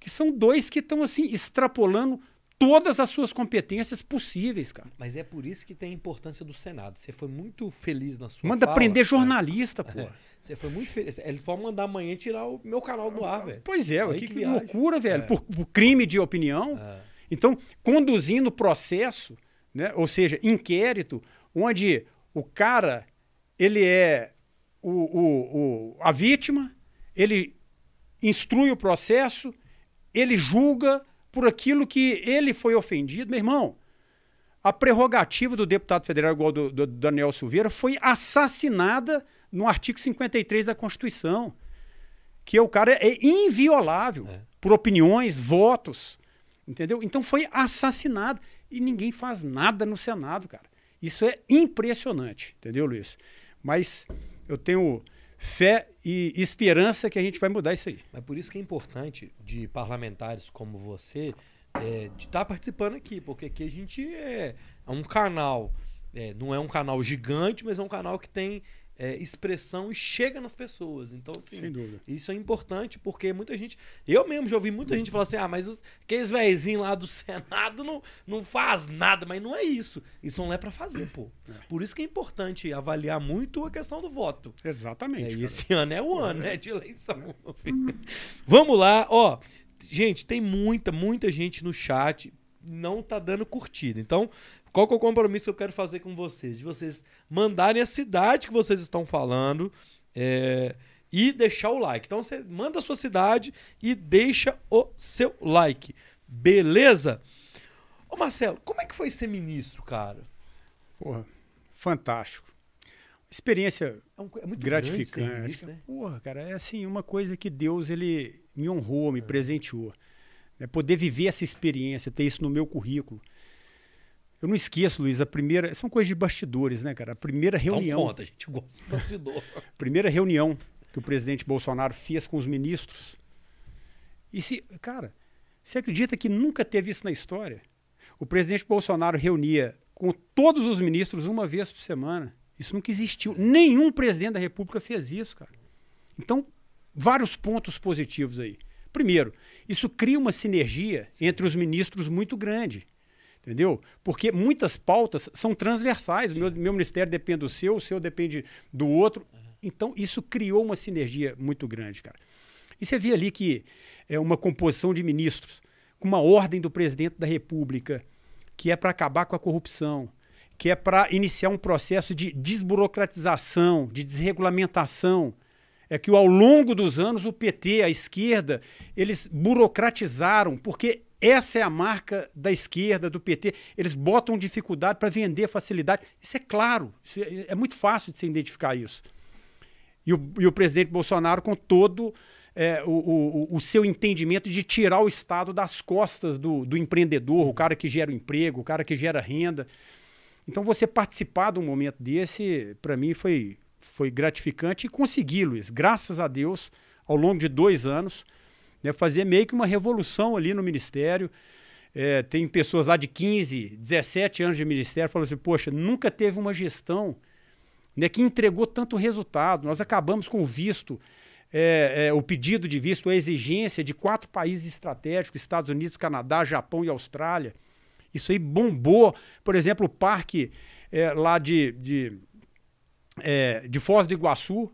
que são dois que estão assim extrapolando todas as suas competências possíveis, cara. Mas é por isso que tem a importância do Senado. Você foi muito feliz na sua Manda fala, prender é. jornalista, cara. pô. Você foi muito feliz. ele pode mandar amanhã tirar o meu canal do ar, velho. Pois é, que, que loucura, velho. É. Por, por, crime de opinião. É. Então, conduzindo processo, né, ou seja, inquérito, onde o cara ele é o, o, o, a vítima, ele instrui o processo, ele julga por aquilo que ele foi ofendido. Meu irmão, a prerrogativa do deputado federal, igual do, do Daniel Silveira, foi assassinada no artigo 53 da Constituição, que é o cara é inviolável é. por opiniões, votos. Entendeu? Então foi assassinado e ninguém faz nada no Senado, cara. Isso é impressionante, entendeu, Luiz? Mas eu tenho fé e esperança que a gente vai mudar isso aí. É por isso que é importante de parlamentares como você é, de estar tá participando aqui, porque aqui a gente é, é um canal, é, não é um canal gigante, mas é um canal que tem é, expressão e chega nas pessoas. Então, assim, isso é importante porque muita gente. Eu mesmo já ouvi muita gente falar assim: ah, mas os, aqueles velhinhos lá do Senado não, não faz nada. Mas não é isso. Isso não é para fazer, pô. É. Por isso que é importante avaliar muito a questão do voto. Exatamente. É, e esse ano é o é. ano, né? De eleição. Vamos lá, ó. Gente, tem muita, muita gente no chat não tá dando curtida. Então, qual que é o compromisso que eu quero fazer com vocês? De vocês mandarem a cidade que vocês estão falando é, e deixar o like. Então você manda a sua cidade e deixa o seu like. Beleza? Ô Marcelo, como é que foi ser ministro, cara? Porra, fantástico. Experiência é, um, é muito gratificante. Ministro, né? Porra, cara, é assim, uma coisa que Deus ele me honrou, me é. presenteou. É poder viver essa experiência, ter isso no meu currículo. Eu não esqueço, Luiz, a primeira. São coisas de bastidores, né, cara? A primeira reunião. conta, a gente gosta de bastidor. primeira reunião que o presidente Bolsonaro fez com os ministros. E se. Cara, você acredita que nunca teve isso na história? O presidente Bolsonaro reunia com todos os ministros uma vez por semana. Isso nunca existiu. Nenhum presidente da República fez isso, cara. Então, vários pontos positivos aí. Primeiro, isso cria uma sinergia entre os ministros muito grande entendeu? Porque muitas pautas são transversais. O meu, meu ministério depende do seu, o seu depende do outro. Uhum. Então, isso criou uma sinergia muito grande, cara. E você vê ali que é uma composição de ministros, com uma ordem do presidente da República, que é para acabar com a corrupção, que é para iniciar um processo de desburocratização, de desregulamentação. É que ao longo dos anos o PT, a esquerda, eles burocratizaram, porque essa é a marca da esquerda, do PT. Eles botam dificuldade para vender facilidade. Isso é claro, isso é, é, muito fácil de se identificar isso. E o, e o presidente Bolsonaro, com todo é, o, o, o, seu entendimento de tirar o Estado das costas do, do empreendedor, o cara que gera o emprego, o cara que gera renda. Então, você participar de um momento desse, para mim, foi, foi gratificante e consegui, Luiz, graças a Deus, ao longo de dois anos né, fazer meio que uma revolução ali no ministério. É, tem pessoas lá de 15, 17 anos de ministério falando assim, poxa, nunca teve uma gestão né, que entregou tanto resultado. Nós acabamos com o visto, é, é, o pedido de visto, a exigência de quatro países estratégicos, Estados Unidos, Canadá, Japão e Austrália. Isso aí bombou. Por exemplo, o parque é, lá de, de, é, de Foz do Iguaçu,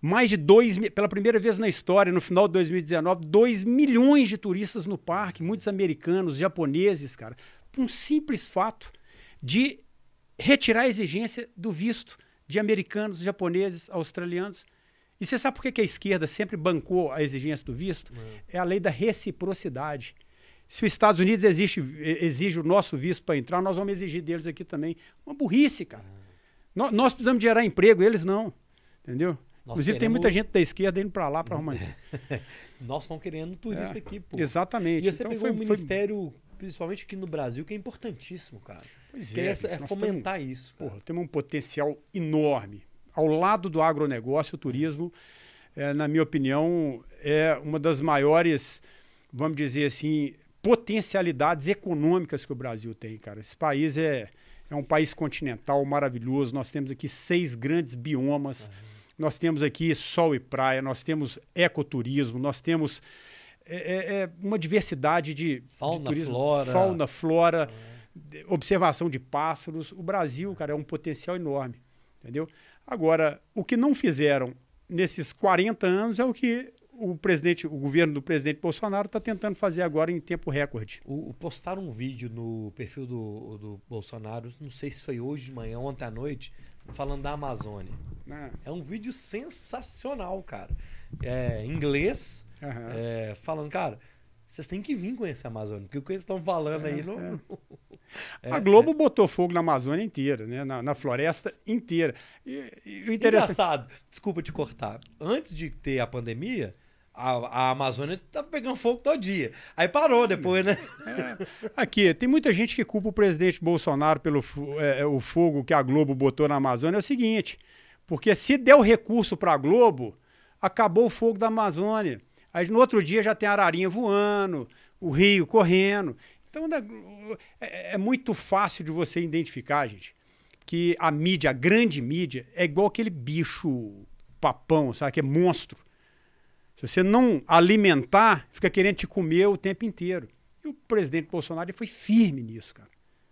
mais de 2, pela primeira vez na história, no final de 2019, 2 milhões de turistas no parque, muitos americanos, japoneses, cara. Um simples fato de retirar a exigência do visto de americanos, japoneses, australianos. E você sabe por que a esquerda sempre bancou a exigência do visto? É, é a lei da reciprocidade. Se os Estados Unidos exigem exige o nosso visto para entrar, nós vamos exigir deles aqui também. Uma burrice, cara. É. nós precisamos gerar emprego, eles não. Entendeu? Nós Inclusive, queremos... tem muita gente da esquerda indo para lá, para România. Nós estamos querendo turista é, aqui, pô. Exatamente. E você então, pegou foi, um ministério, foi... principalmente aqui no Brasil, que é importantíssimo, cara. Pois que é. É, é fomentar temos, isso. Porra, temos um potencial enorme. Ao lado do agronegócio, o turismo, é, na minha opinião, é uma das maiores, vamos dizer assim, potencialidades econômicas que o Brasil tem, cara. Esse país é, é um país continental maravilhoso. Nós temos aqui seis grandes biomas. Uhum nós temos aqui sol e praia, nós temos ecoturismo, nós temos é, é, é uma diversidade de fauna, de turismo, flora, fauna, flora é. observação de pássaros. O Brasil, cara, é um potencial enorme, entendeu? Agora, o que não fizeram nesses 40 anos é o que o presidente, o governo do presidente Bolsonaro está tentando fazer agora em tempo recorde. O, o postaram um vídeo no perfil do, do Bolsonaro, não sei se foi hoje de manhã, ontem à noite, falando da Amazônia. Ah. É um vídeo sensacional, cara. É, em inglês, uhum. é, falando, cara, vocês têm que vir conhecer a Amazônia, porque o que eles estão falando é, aí não. É. É, a Globo é. botou fogo na Amazônia inteira, né? na, na floresta inteira. E, e, interessante... Engraçado, desculpa te cortar. Antes de ter a pandemia, a, a Amazônia tá pegando fogo todo dia. Aí parou depois, né? É. Aqui, tem muita gente que culpa o presidente Bolsonaro pelo é, é, o fogo que a Globo botou na Amazônia. É o seguinte, porque se der o recurso para a Globo, acabou o fogo da Amazônia. Aí no outro dia já tem ararinha voando, o rio correndo. Então né, é, é muito fácil de você identificar, gente, que a mídia, a grande mídia, é igual aquele bicho papão, sabe? Que é monstro se você não alimentar, fica querendo te comer o tempo inteiro. E o presidente Bolsonaro foi firme nisso, cara.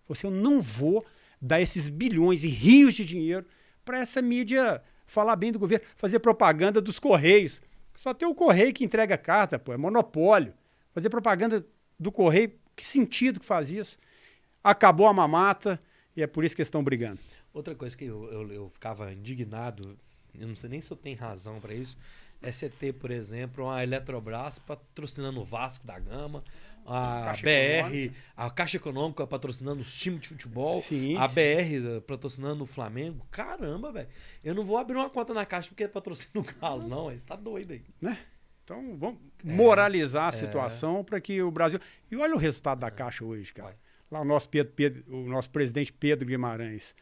Você assim, não vou dar esses bilhões e rios de dinheiro para essa mídia falar bem do governo, fazer propaganda dos correios. Só tem o correio que entrega carta, pô, é monopólio. Fazer propaganda do correio, que sentido que faz isso? Acabou a mamata e é por isso que eles estão brigando. Outra coisa que eu, eu, eu ficava indignado, eu não sei nem se eu tenho razão para isso, ST, por exemplo, a Eletrobras patrocinando o Vasco da Gama, ah, a Caixa BR, Econômica. a Caixa Econômica patrocinando os times de futebol, sim, a sim. BR eh, patrocinando o Flamengo. Caramba, velho. Eu não vou abrir uma conta na Caixa porque patrocina o Galo, não. Você tá doido aí. Né? Então, vamos é, moralizar a é. situação é. para que o Brasil. E olha o resultado da é. Caixa hoje, cara. Vai. Lá o nosso, Pedro, Pedro, o nosso presidente Pedro Guimarães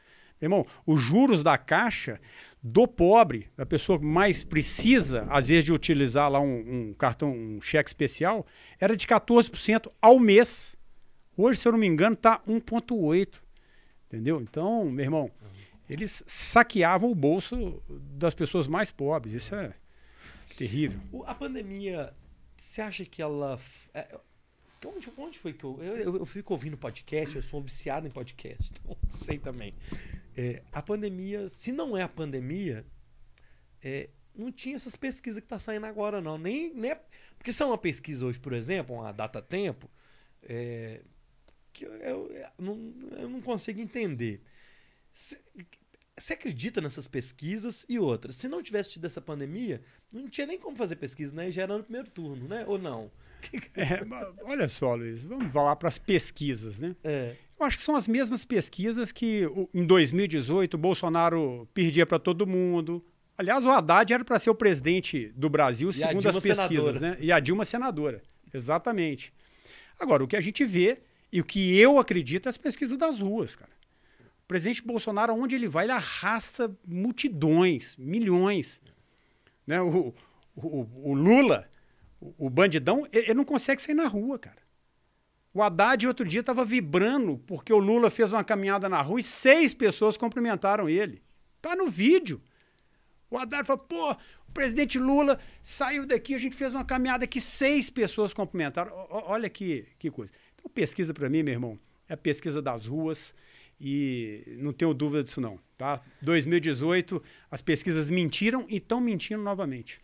Irmão, os juros da Caixa do pobre, da pessoa que mais precisa, às vezes, de utilizar lá um, um cartão, um cheque especial, era de 14% ao mês. Hoje, se eu não me engano, está 1,8%. Entendeu? Então, meu irmão, eles saqueavam o bolso das pessoas mais pobres. Isso é terrível. A pandemia, você acha que ela. É, é, onde, onde foi que eu, eu. Eu, fico ouvindo podcast, eu sou viciado em podcast, então sei também. É, a pandemia, se não é a pandemia, é, não tinha essas pesquisas que tá saindo agora, não. Nem, nem é, porque se é uma pesquisa hoje, por exemplo, uma data-tempo, é, que eu, eu, eu, não, eu não consigo entender. Você acredita nessas pesquisas e outras? Se não tivesse tido essa pandemia, não tinha nem como fazer pesquisa, né? Já era no primeiro turno, né? Ou não? É, olha só, Luiz, vamos falar para as pesquisas, né? É. Eu acho que são as mesmas pesquisas que em 2018 o Bolsonaro perdia para todo mundo. Aliás, o Haddad era para ser o presidente do Brasil, e segundo as pesquisas, senadora. né? E a Dilma senadora. Exatamente. Agora, o que a gente vê e o que eu acredito é as pesquisas das ruas, cara. O presidente Bolsonaro, onde ele vai, ele arrasta multidões, milhões. Né? O, o, o Lula, o bandidão, ele não consegue sair na rua, cara. O Haddad outro dia estava vibrando porque o Lula fez uma caminhada na rua e seis pessoas cumprimentaram ele. Tá no vídeo. O Haddad falou: pô, o presidente Lula saiu daqui, a gente fez uma caminhada que seis pessoas cumprimentaram. O, olha que, que coisa. Então, pesquisa para mim, meu irmão, é pesquisa das ruas e não tenho dúvida disso, não. Tá? 2018, as pesquisas mentiram e estão mentindo novamente.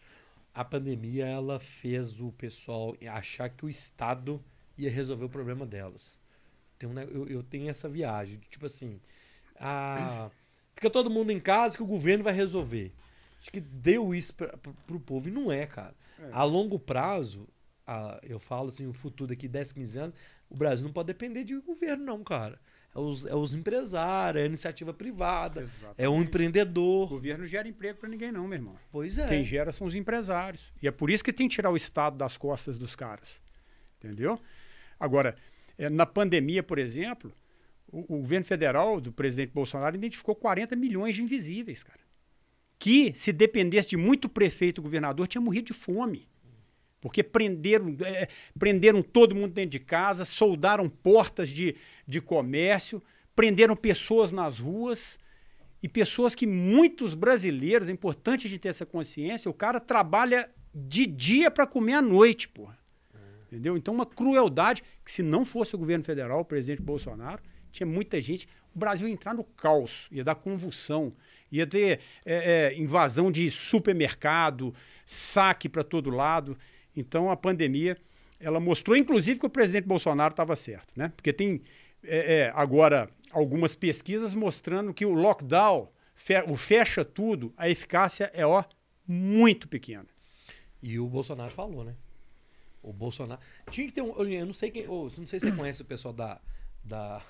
A pandemia ela fez o pessoal achar que o Estado ia resolver o problema delas. Tem eu, eu tenho essa viagem, tipo assim, a, fica todo mundo em casa que o governo vai resolver. Acho que deu isso pra, pro povo e não é, cara. É. A longo prazo, a, eu falo assim, o futuro daqui 10, 15 anos, o Brasil não pode depender de governo, não, cara. É os, é os, empresários, é a iniciativa privada, é Exatamente. é o um empreendedor. O governo gera emprego para ninguém, não, meu irmão. Pois é. Quem gera são os empresários. E é por isso que tem que tirar o Estado das costas dos caras. Entendeu? Agora, é, na pandemia, por exemplo, o, o, governo federal do presidente Bolsonaro identificou 40 milhões de invisíveis, cara. Que, se dependesse de muito prefeito e governador, tinha morrido de fome. Porque prenderam, é, prenderam todo mundo dentro de casa, soldaram portas de, de comércio, prenderam pessoas nas ruas e pessoas que muitos brasileiros, é importante de ter essa consciência, o cara trabalha de dia para comer à noite, porra. Entendeu? Então, uma crueldade que, se não fosse o governo federal, o presidente Bolsonaro, tinha muita gente. O Brasil ia entrar no caos, ia dar convulsão, ia ter é, é, invasão de supermercado, saque para todo lado. Então, a pandemia, ela mostrou, inclusive, que o presidente Bolsonaro estava certo, né? Porque tem é, é, agora algumas pesquisas mostrando que o lockdown, fe o fecha tudo, a eficácia é ó, muito pequena. E o Bolsonaro falou, né? O Bolsonaro. Tinha que ter um. Eu não sei quem. Eu não sei se você conhece o pessoal da. da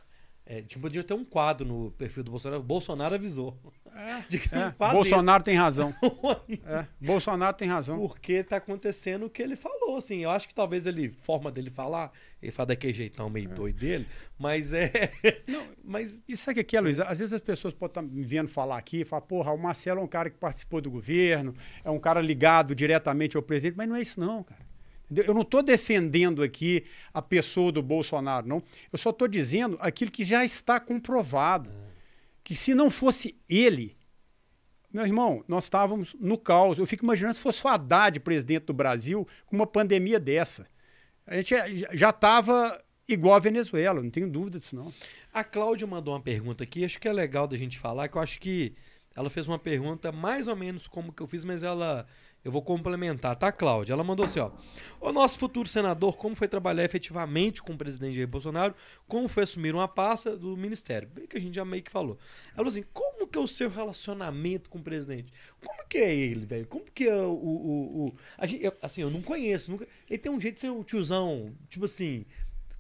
é, tipo, podia ter um quadro no perfil do Bolsonaro. Bolsonaro avisou. É, é. um Bolsonaro tem razão. é, Bolsonaro tem razão. Porque tá acontecendo o que ele falou, assim. Eu acho que talvez ele, forma dele falar, ele fala daquele jeitão meio é. doido dele, mas é. Não, mas. Isso sabe o é que é, Luiz? Às vezes as pessoas podem estar me vendo falar aqui e falar, porra, o Marcelo é um cara que participou do governo, é um cara ligado diretamente ao presidente, mas não é isso, não, cara. Eu não estou defendendo aqui a pessoa do Bolsonaro, não. Eu só estou dizendo aquilo que já está comprovado. Que se não fosse ele, meu irmão, nós estávamos no caos. Eu fico imaginando se fosse o Haddad presidente do Brasil com uma pandemia dessa. A gente é, já estava igual a Venezuela, não tenho dúvida disso não. A Cláudia mandou uma pergunta aqui, acho que é legal da gente falar, que eu acho que ela fez uma pergunta mais ou menos como que eu fiz, mas ela eu vou complementar, tá, Cláudia? Ela mandou assim, ó. O nosso futuro senador, como foi trabalhar efetivamente com o presidente Jair Bolsonaro? Como foi assumir uma pasta do ministério? Bem que a gente já meio que falou. Ela falou assim, como que é o seu relacionamento com o presidente? Como que é ele, velho? Como que é o... o, o... Gente, eu, assim, eu não conheço. Nunca... Ele tem um jeito de ser um tiozão, tipo assim...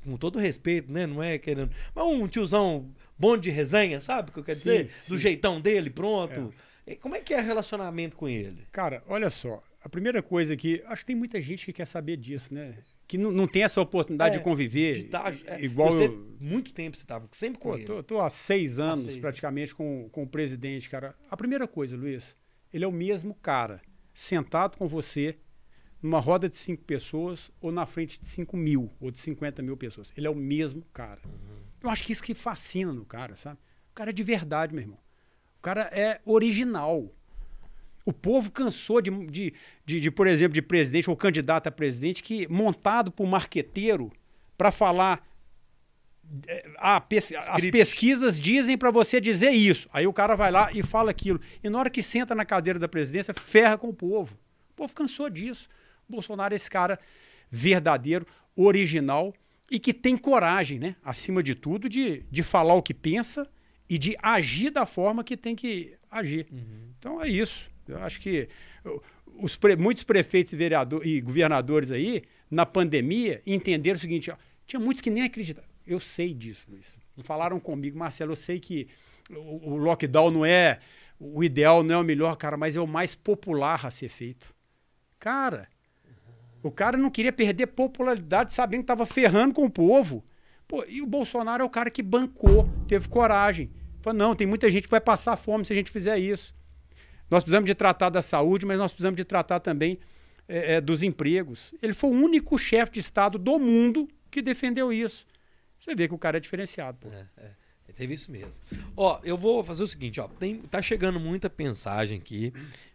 Com todo respeito, né? Não é querendo... Mas um tiozão bom de resenha, sabe o que eu quero sim, dizer? Sim. Do jeitão dele, pronto... É como é que é o relacionamento com ele? Cara, olha só. A primeira coisa que. Acho que tem muita gente que quer saber disso, né? Que não, não tem essa oportunidade é, de conviver. De tá, é, igual você, eu... Muito tempo você estava sempre com Pô, ele. Tô, tô há seis anos, praticamente, com, com o presidente, cara. A primeira coisa, Luiz, ele é o mesmo cara, sentado com você, numa roda de cinco pessoas, ou na frente de cinco mil, ou de cinquenta mil pessoas. Ele é o mesmo cara. Uhum. Eu acho que isso que fascina no cara, sabe? O cara é de verdade, meu irmão. O cara é original. O povo cansou de, de, de, de por exemplo, de presidente ou candidato a presidente que montado por marqueteiro para falar é, ah, pes as pesquisas dizem para você dizer isso. Aí o cara vai lá e fala aquilo. E na hora que senta na cadeira da presidência, ferra com o povo. O povo cansou disso. O Bolsonaro é esse cara verdadeiro, original e que tem coragem, né? acima de tudo, de, de falar o que pensa e de agir da forma que tem que agir. Uhum. Então é isso. Eu acho que os pre, muitos prefeitos vereador, e governadores aí, na pandemia, entenderam o seguinte: ó, tinha muitos que nem acreditavam. Eu sei disso, Luiz. Falaram comigo, Marcelo, eu sei que o, o lockdown não é o ideal, não é o melhor, cara, mas é o mais popular a ser feito. Cara, o cara não queria perder popularidade sabendo que estava ferrando com o povo. Pô, e o Bolsonaro é o cara que bancou, teve coragem. Falou, não, tem muita gente que vai passar fome se a gente fizer isso. Nós precisamos de tratar da saúde, mas nós precisamos de tratar também é, é, dos empregos. Ele foi o único chefe de Estado do mundo que defendeu isso. Você vê que o cara é diferenciado. Pô. É, é. é teve isso mesmo. Ó, eu vou fazer o seguinte, ó. Tem, tá chegando muita mensagem aqui.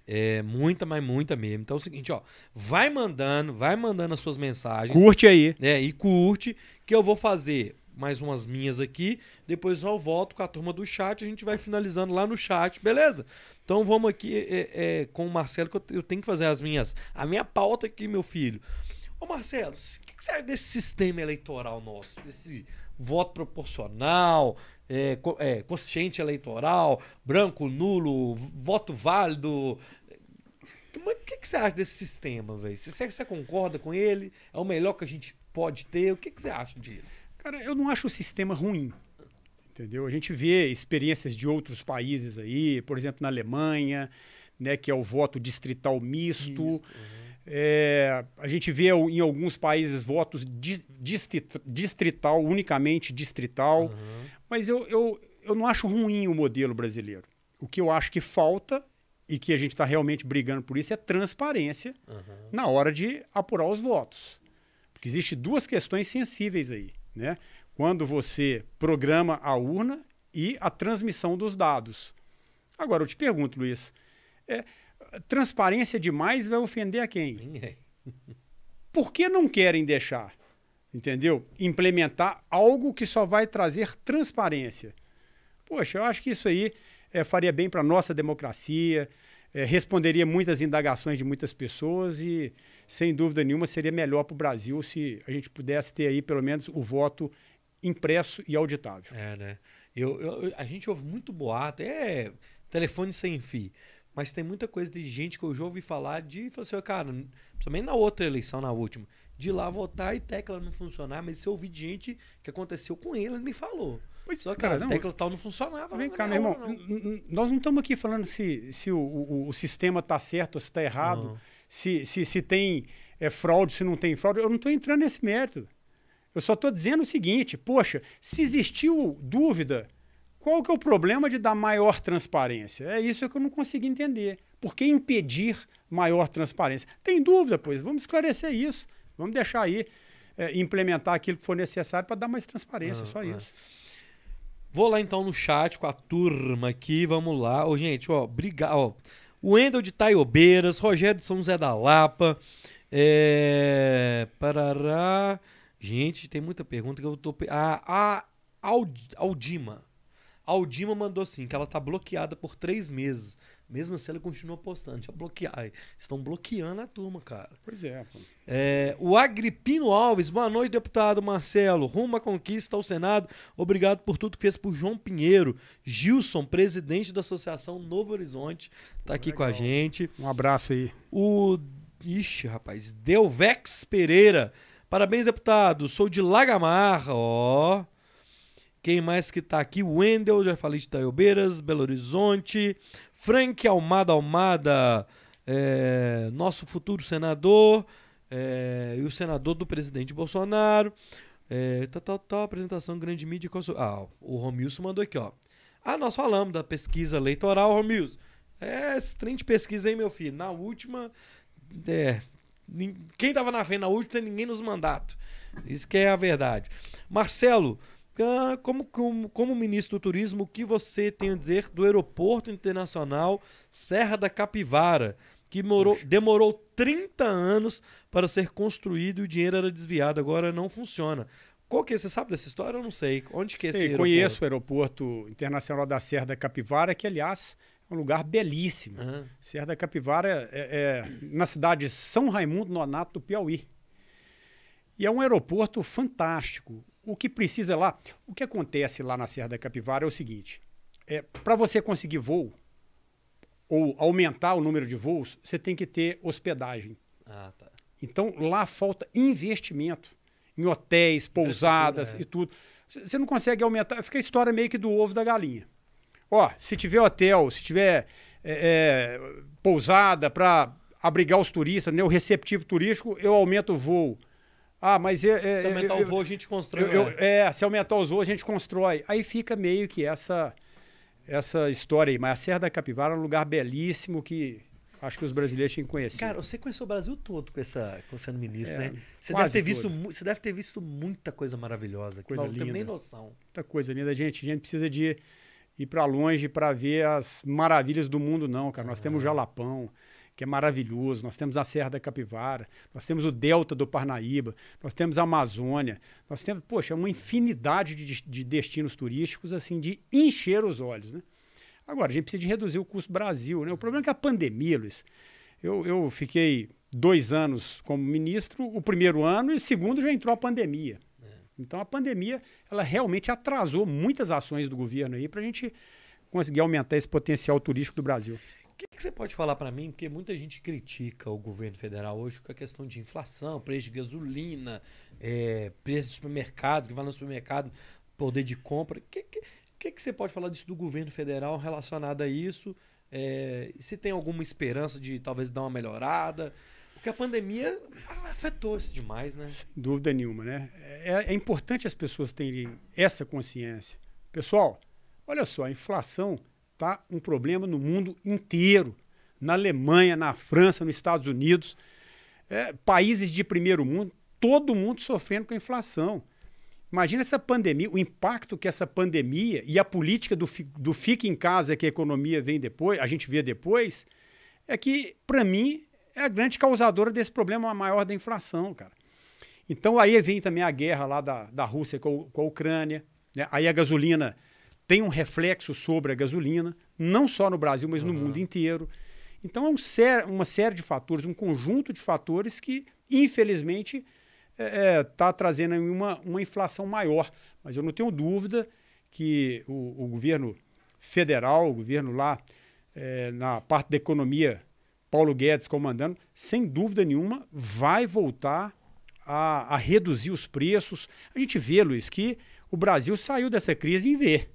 É, muita, mas muita mesmo. Então é o seguinte, ó. Vai mandando, vai mandando as suas mensagens. Curte aí. né e curte, que eu vou fazer mais umas minhas aqui. Depois eu volto com a turma do chat. A gente vai finalizando lá no chat, beleza? Então vamos aqui é, é, com o Marcelo, que eu, eu, tenho que fazer as minhas. A minha pauta aqui, meu filho. Ô Marcelo, o que, que você acha desse sistema eleitoral nosso? Esse voto proporcional, é, é, consciente eleitoral, branco, nulo, voto válido. O que, que, você acha desse sistema, velho? Você, você concorda com ele? É o melhor que a gente pode ter? O que, que você acha disso? Cara, eu não acho o sistema ruim. Entendeu? A gente vê experiências de outros países aí, por exemplo, na Alemanha, né, que é o voto distrital misto. Uhum. É, a gente vê em alguns países votos di, distrital, distrital, unicamente distrital. Uhum. Mas eu, eu, eu não acho ruim o modelo brasileiro. O que eu acho que falta e que a gente está realmente brigando por isso é transparência uhum. na hora de apurar os votos. Porque existe duas questões sensíveis aí, né? Quando você programa a urna e a transmissão dos dados. Agora eu te pergunto, Luiz, é, transparência demais vai ofender a quem? Por que não querem deixar? entendeu? Implementar algo que só vai trazer transparência. Poxa, eu acho que isso aí é, faria bem para a nossa democracia, é, responderia muitas indagações de muitas pessoas e, sem dúvida nenhuma, seria melhor para o Brasil se a gente pudesse ter aí, pelo menos, o voto impresso e auditável. É, né? Eu, eu a gente ouve muito boato, é telefone sem fio. Mas tem muita coisa de gente que eu já ouvi falar de, falar assim, cara, principalmente na outra eleição, na última, de lá votar e tecla não funcionar, mas se eu ouvi de gente que aconteceu com ele, ele me falou. Pois Só é, que cara, a tecla tal não funcionava. Vem cá, meu irmão, não. nós não estamos aqui falando se, se o, o, o sistema está certo, se está errado, se, se, se tem é, fraude, se não tem fraude. Eu não estou entrando nesse mérito. Eu só estou dizendo o seguinte, poxa, se existiu dúvida, qual que é o problema de dar maior transparência? É isso que eu não consegui entender. Por que impedir maior transparência? Tem dúvida, pois, vamos esclarecer isso. Vamos deixar aí é, implementar aquilo que for necessário para dar mais transparência, ah, só isso. Vou lá então no chat com a turma aqui, vamos lá. Ô, gente, ó, obrigado. Ó. O Wendel de Taiobeiras, Rogério de São José da Lapa, é... Parará. Gente, tem muita pergunta que eu tô. Ah, a, a Aldima. Aldima mandou assim que ela tá bloqueada por três meses. Mesmo assim, ela continua postando. Deixa bloquear. Estão bloqueando a turma, cara. Pois é. é. O Agripino Alves. Boa noite, deputado Marcelo. Rumo à conquista ao Senado. Obrigado por tudo que fez por João Pinheiro. Gilson, presidente da Associação Novo Horizonte, está aqui Legal. com a gente. Um abraço aí. O... Ixi, rapaz. Delvex Pereira. Parabéns, deputado. Sou de Lagamarra, ó. Quem mais que tá aqui? Wendel, já falei de Taiobeiras, Belo Horizonte. Frank Almada Almada, é, nosso futuro senador é, e o senador do presidente Bolsonaro. É, tal, tá, tal, tá, tá, apresentação grande mídia. Ah, o Romilson mandou aqui, ó. Ah, nós falamos da pesquisa eleitoral, Romilson. É, esse trem de pesquisa aí, meu filho. Na última. É, quem tava na frente na última ninguém nos mandato. Isso que é a verdade. Marcelo, Cara, como, como, como ministro do turismo, o que você tem a dizer do Aeroporto Internacional Serra da Capivara, que morou, demorou 30 anos para ser construído e o dinheiro era desviado, agora não funciona. Qual que é? Você sabe dessa história? Eu não sei. Onde que é esse aeroporto? Conheço o Aeroporto Internacional da Serra da Capivara, que, aliás, é um lugar belíssimo. Uhum. Serra da Capivara é, é na cidade de São Raimundo Nonato do Piauí. E é um aeroporto fantástico o que precisa lá, o que acontece lá na Serra da Capivara é o seguinte: é, para você conseguir voo ou aumentar o número de voos, você tem que ter hospedagem. Ah, tá. Então lá falta investimento em hotéis, pousadas é. e tudo. Você não consegue aumentar, fica a história meio que do ovo da galinha. Ó, se tiver hotel, se tiver é, é pousada para abrigar os turistas, né, o receptivo turístico, eu aumento o voo. Ah, mas. É, é, se aumentar eu, o voo, a gente constrói. Eu, eu, né? é, se aumentar os voos, a gente constrói. Aí fica meio que essa essa história aí. Mas a Serra da Capivara é um lugar belíssimo que acho que os brasileiros tinham que conhecer. Cara, você conheceu o Brasil todo com essa com sendo ministro, é, né? Você deve, ter visto, você deve ter visto muita coisa maravilhosa. Coisa nós linda. Não nem noção. Muita coisa linda, gente. A gente precisa de ir para longe para ver as maravilhas do mundo, não, cara. Nós ah. temos o Jalapão que é maravilhoso, nós temos a Serra da Capivara, nós temos o Delta do Parnaíba, nós temos a Amazônia, nós temos, poxa, uma infinidade de, de destinos turísticos, assim, de encher os olhos, né? Agora, a gente precisa de reduzir o custo Brasil, né? O problema é que a pandemia, Luiz, eu, eu fiquei dois anos como ministro, o primeiro ano e o segundo já entrou a pandemia. É. Então a pandemia, ela realmente atrasou muitas ações do governo aí para a gente conseguir aumentar esse potencial turístico do Brasil que, que você pode falar para mim? Porque muita gente critica o governo federal hoje com a questão de inflação, preço de gasolina, é, preço de supermercado, que vai no supermercado, poder de compra. O que, que, que, que você pode falar disso do governo federal relacionado a isso? É, se tem alguma esperança de talvez dar uma melhorada? Porque a pandemia afetou-se demais, né? Sem dúvida nenhuma, né? É, é, importante as pessoas terem essa consciência. Pessoal, olha só, a inflação tá um problema no mundo inteiro. Na Alemanha, na França, nos Estados Unidos, é, países de primeiro mundo, todo mundo sofrendo com a inflação. Imagina essa pandemia, o impacto que essa pandemia e a política do, do fique em casa que a economia vem depois, a gente vê depois, é que, para mim, é a grande causadora desse problema maior da inflação, cara. Então aí vem também a guerra lá da, da Rússia com, com a Ucrânia, né? aí a gasolina tem um reflexo sobre a gasolina, não só no Brasil, mas uhum. no mundo inteiro. Então é um ser, uma série de fatores, um conjunto de fatores que, infelizmente, está é, é tá trazendo uma, uma inflação maior. Mas eu não tenho dúvida que o, o governo federal, o governo lá é, na parte da economia, Paulo Guedes comandando, sem dúvida nenhuma, vai voltar a, a reduzir os preços. A gente vê, Luiz, que o Brasil saiu dessa crise em ver.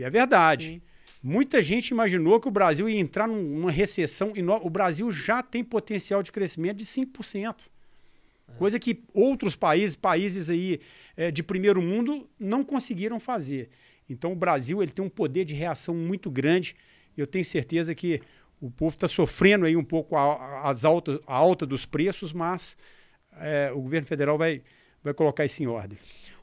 E é verdade. Sim. Muita gente imaginou que o Brasil ia entrar numa recessão. E o Brasil já tem potencial de crescimento de 5%. É. Coisa que outros países, países aí é, de primeiro mundo, não conseguiram fazer. Então o Brasil ele tem um poder de reação muito grande. Eu tenho certeza que o povo está sofrendo aí um pouco a, as altas, a alta dos preços, mas é, o governo federal vai, vai colocar isso em ordem.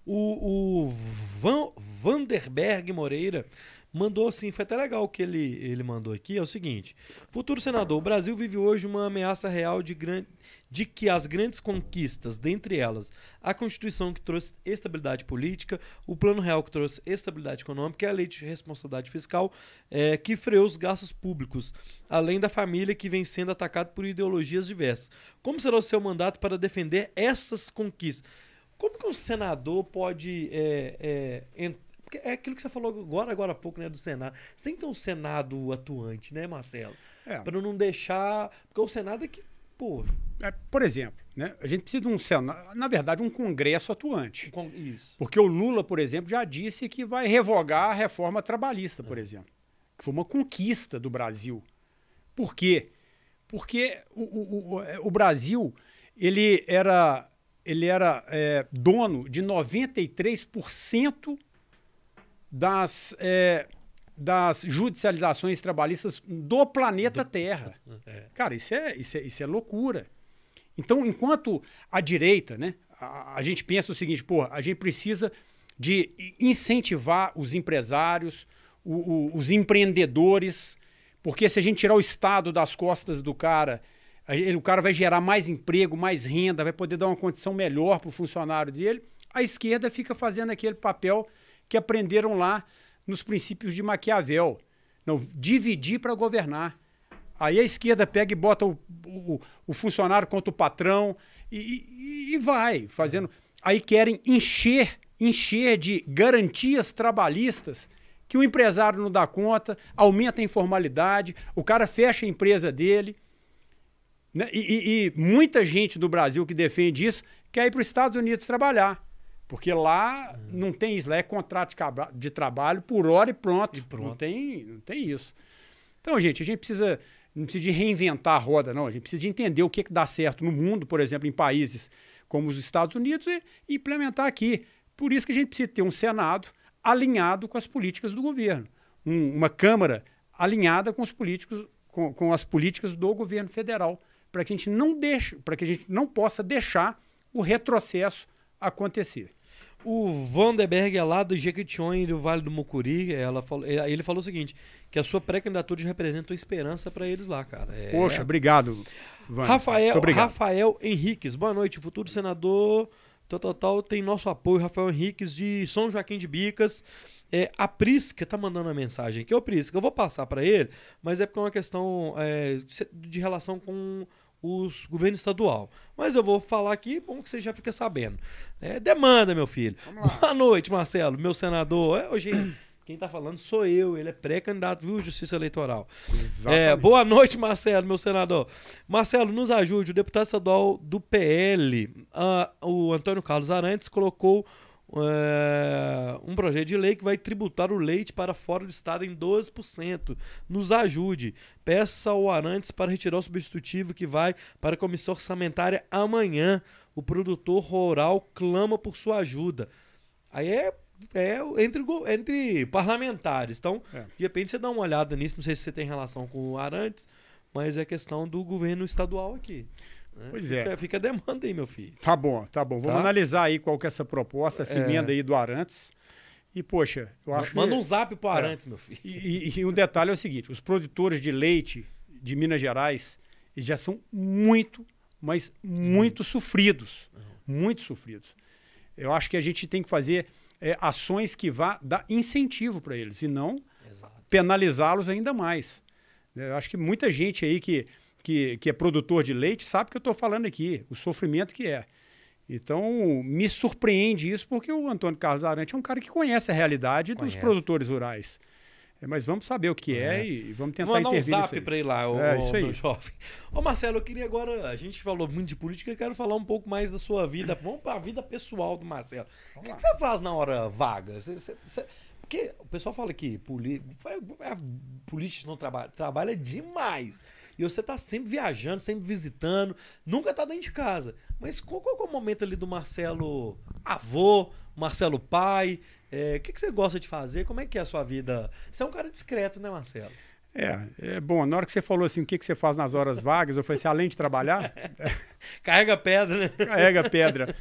O, o Van, Vanderberg Moreira mandou assim, foi até legal que ele, ele mandou aqui, é o seguinte: Futuro senador, o Brasil vive hoje uma ameaça real de, gran, de que as grandes conquistas, dentre elas a Constituição que trouxe estabilidade política, o Plano Real que trouxe estabilidade econômica e a Lei de Responsabilidade Fiscal é, que freou os gastos públicos, além da família que vem sendo atacada por ideologias diversas. Como será o seu mandato para defender essas conquistas? Como que um senador pode é, é, porque é aquilo que você falou agora, agora há pouco, né, do Senado. Você tem que ter um Senado atuante, né, Marcelo? É. Para não deixar. Porque o Senado é que, pô. É, por exemplo, né, a gente precisa de um Senado, na verdade, um Congresso atuante. com Isso. Porque o Lula, por exemplo, já disse que vai revogar a reforma trabalhista, por é. exemplo. Que foi uma conquista do Brasil. Por quê? Porque o, o, o, o é, Brasil ele era ele era é, dono de 93% das, é, das judicializações trabalhistas do planeta do... Terra. Né? É. Cara, isso é, isso, é, isso é loucura. Então, enquanto a direita, né, a, a gente pensa o seguinte, pô, a gente precisa de incentivar os empresários, o, o, os empreendedores, porque se a gente tirar o Estado das costas do cara ele, o cara vai gerar mais emprego, mais renda, vai poder dar uma condição melhor para o funcionário dele. A esquerda fica fazendo aquele papel que aprenderam lá nos princípios de Maquiavel. Não, dividir para governar. Aí a esquerda pega e bota o, o, o funcionário contra o patrão e, e, e vai fazendo. Aí querem encher, encher de garantias trabalhistas que o empresário não dá conta, aumenta a informalidade, o cara fecha a empresa dele né? E, e, e, muita gente do Brasil que defende isso quer ir para os Estados Unidos trabalhar. Porque lá hum. não tem isso, lá é contrato de, de trabalho por hora e pronto. e pronto. Não, tem, não tem isso. Então, gente, a gente precisa não precisa de reinventar a roda, não. A gente precisa de entender o que, que dá certo no mundo, por exemplo, em países como os Estados Unidos, e implementar aqui. Por isso que a gente precisa ter um Senado alinhado com as políticas do governo, um, uma Câmara alinhada com os políticos, com, com as políticas do governo federal para que a gente não deixe, para que a gente não possa deixar o retrocesso acontecer. O Vanderberg é lá do Jequitinhonha do Vale do Mucuri, ela falou, ele falou o seguinte, que a sua pré-candidatura representa uma esperança para eles lá, cara. É... Poxa, obrigado, Rafael, obrigado. Rafael Henriques, boa noite, futuro senador total, total tem nosso apoio, Rafael Henriques de São Joaquim de Bicas. É, a Prisca tá mandando a mensagem aqui. Ô Prisca, eu vou passar para ele, mas é porque é uma questão é, de relação com os governo estadual. Mas eu vou falar aqui, bom que você já fica sabendo. É, demanda, meu filho. Boa noite, Marcelo, meu senador. É, hoje quem está falando sou eu, ele é pré-candidato, viu, Justiça Eleitoral. É, Exatamente. É, boa noite, Marcelo, meu senador. Marcelo, nos ajude, o deputado estadual do PL, uh, ah, o Antônio Carlos Arantes, colocou eh, um projeto de lei que vai tributar o leite para fora do estado em 12%. Nos ajude. Peça ao Arantes para retirar o substitutivo que vai para a comissão orçamentária amanhã. O produtor rural clama por sua ajuda. Aí é é entre, entre parlamentares. Então, é. de repente você dá uma olhada nisso, não sei se você tem relação com o Arantes, mas é questão do governo estadual aqui. Né? Pois fica, é. Fica a demanda aí, meu filho. Tá bom, tá bom. Vamos tá? analisar aí qual que é essa proposta, essa é. emenda aí do Arantes. E, poxa, eu acho Manda que... um zap pro é. Arantes, é. meu filho. E, e, e um detalhe é o seguinte: os produtores de leite de Minas Gerais já são muito, mas muito hum. sofridos. Uhum. Muito sofridos. Eu acho que a gente tem que fazer é, ações que vá dar incentivo para eles e não penalizá-los ainda mais. Eu acho que muita gente aí que que, que é produtor de leite sabe o que eu estou falando aqui, o sofrimento que é. Então, me surpreende isso, porque o Antônio Carlos Arante é um cara que conhece a realidade conhece. dos produtores rurais. É, mas vamos saber o que é, é e vamos tentar Mandar intervir um zap para ir lá, o, é, isso aí. jovem. Ô Marcelo, eu queria agora, a gente falou muito de política, eu quero falar um pouco mais da sua vida. Vamos para a vida pessoal do Marcelo. O que, que, você faz na hora vaga? Você, você, você... Porque o pessoal fala que é, é, política político não trabalha, trabalha demais. E você tá sempre viajando, sempre visitando, nunca tá dentro de casa. Mas qual, qual é o momento ali do Marcelo avô, Marcelo pai? É, o que, que você gosta de fazer? Como é que é a sua vida? Você é um cara discreto, né, Marcelo? É, é bom, na hora que você falou assim, o que, que você faz nas horas vagas, eu falei assim, além de trabalhar... Carrega pedra, né? Carrega pedra.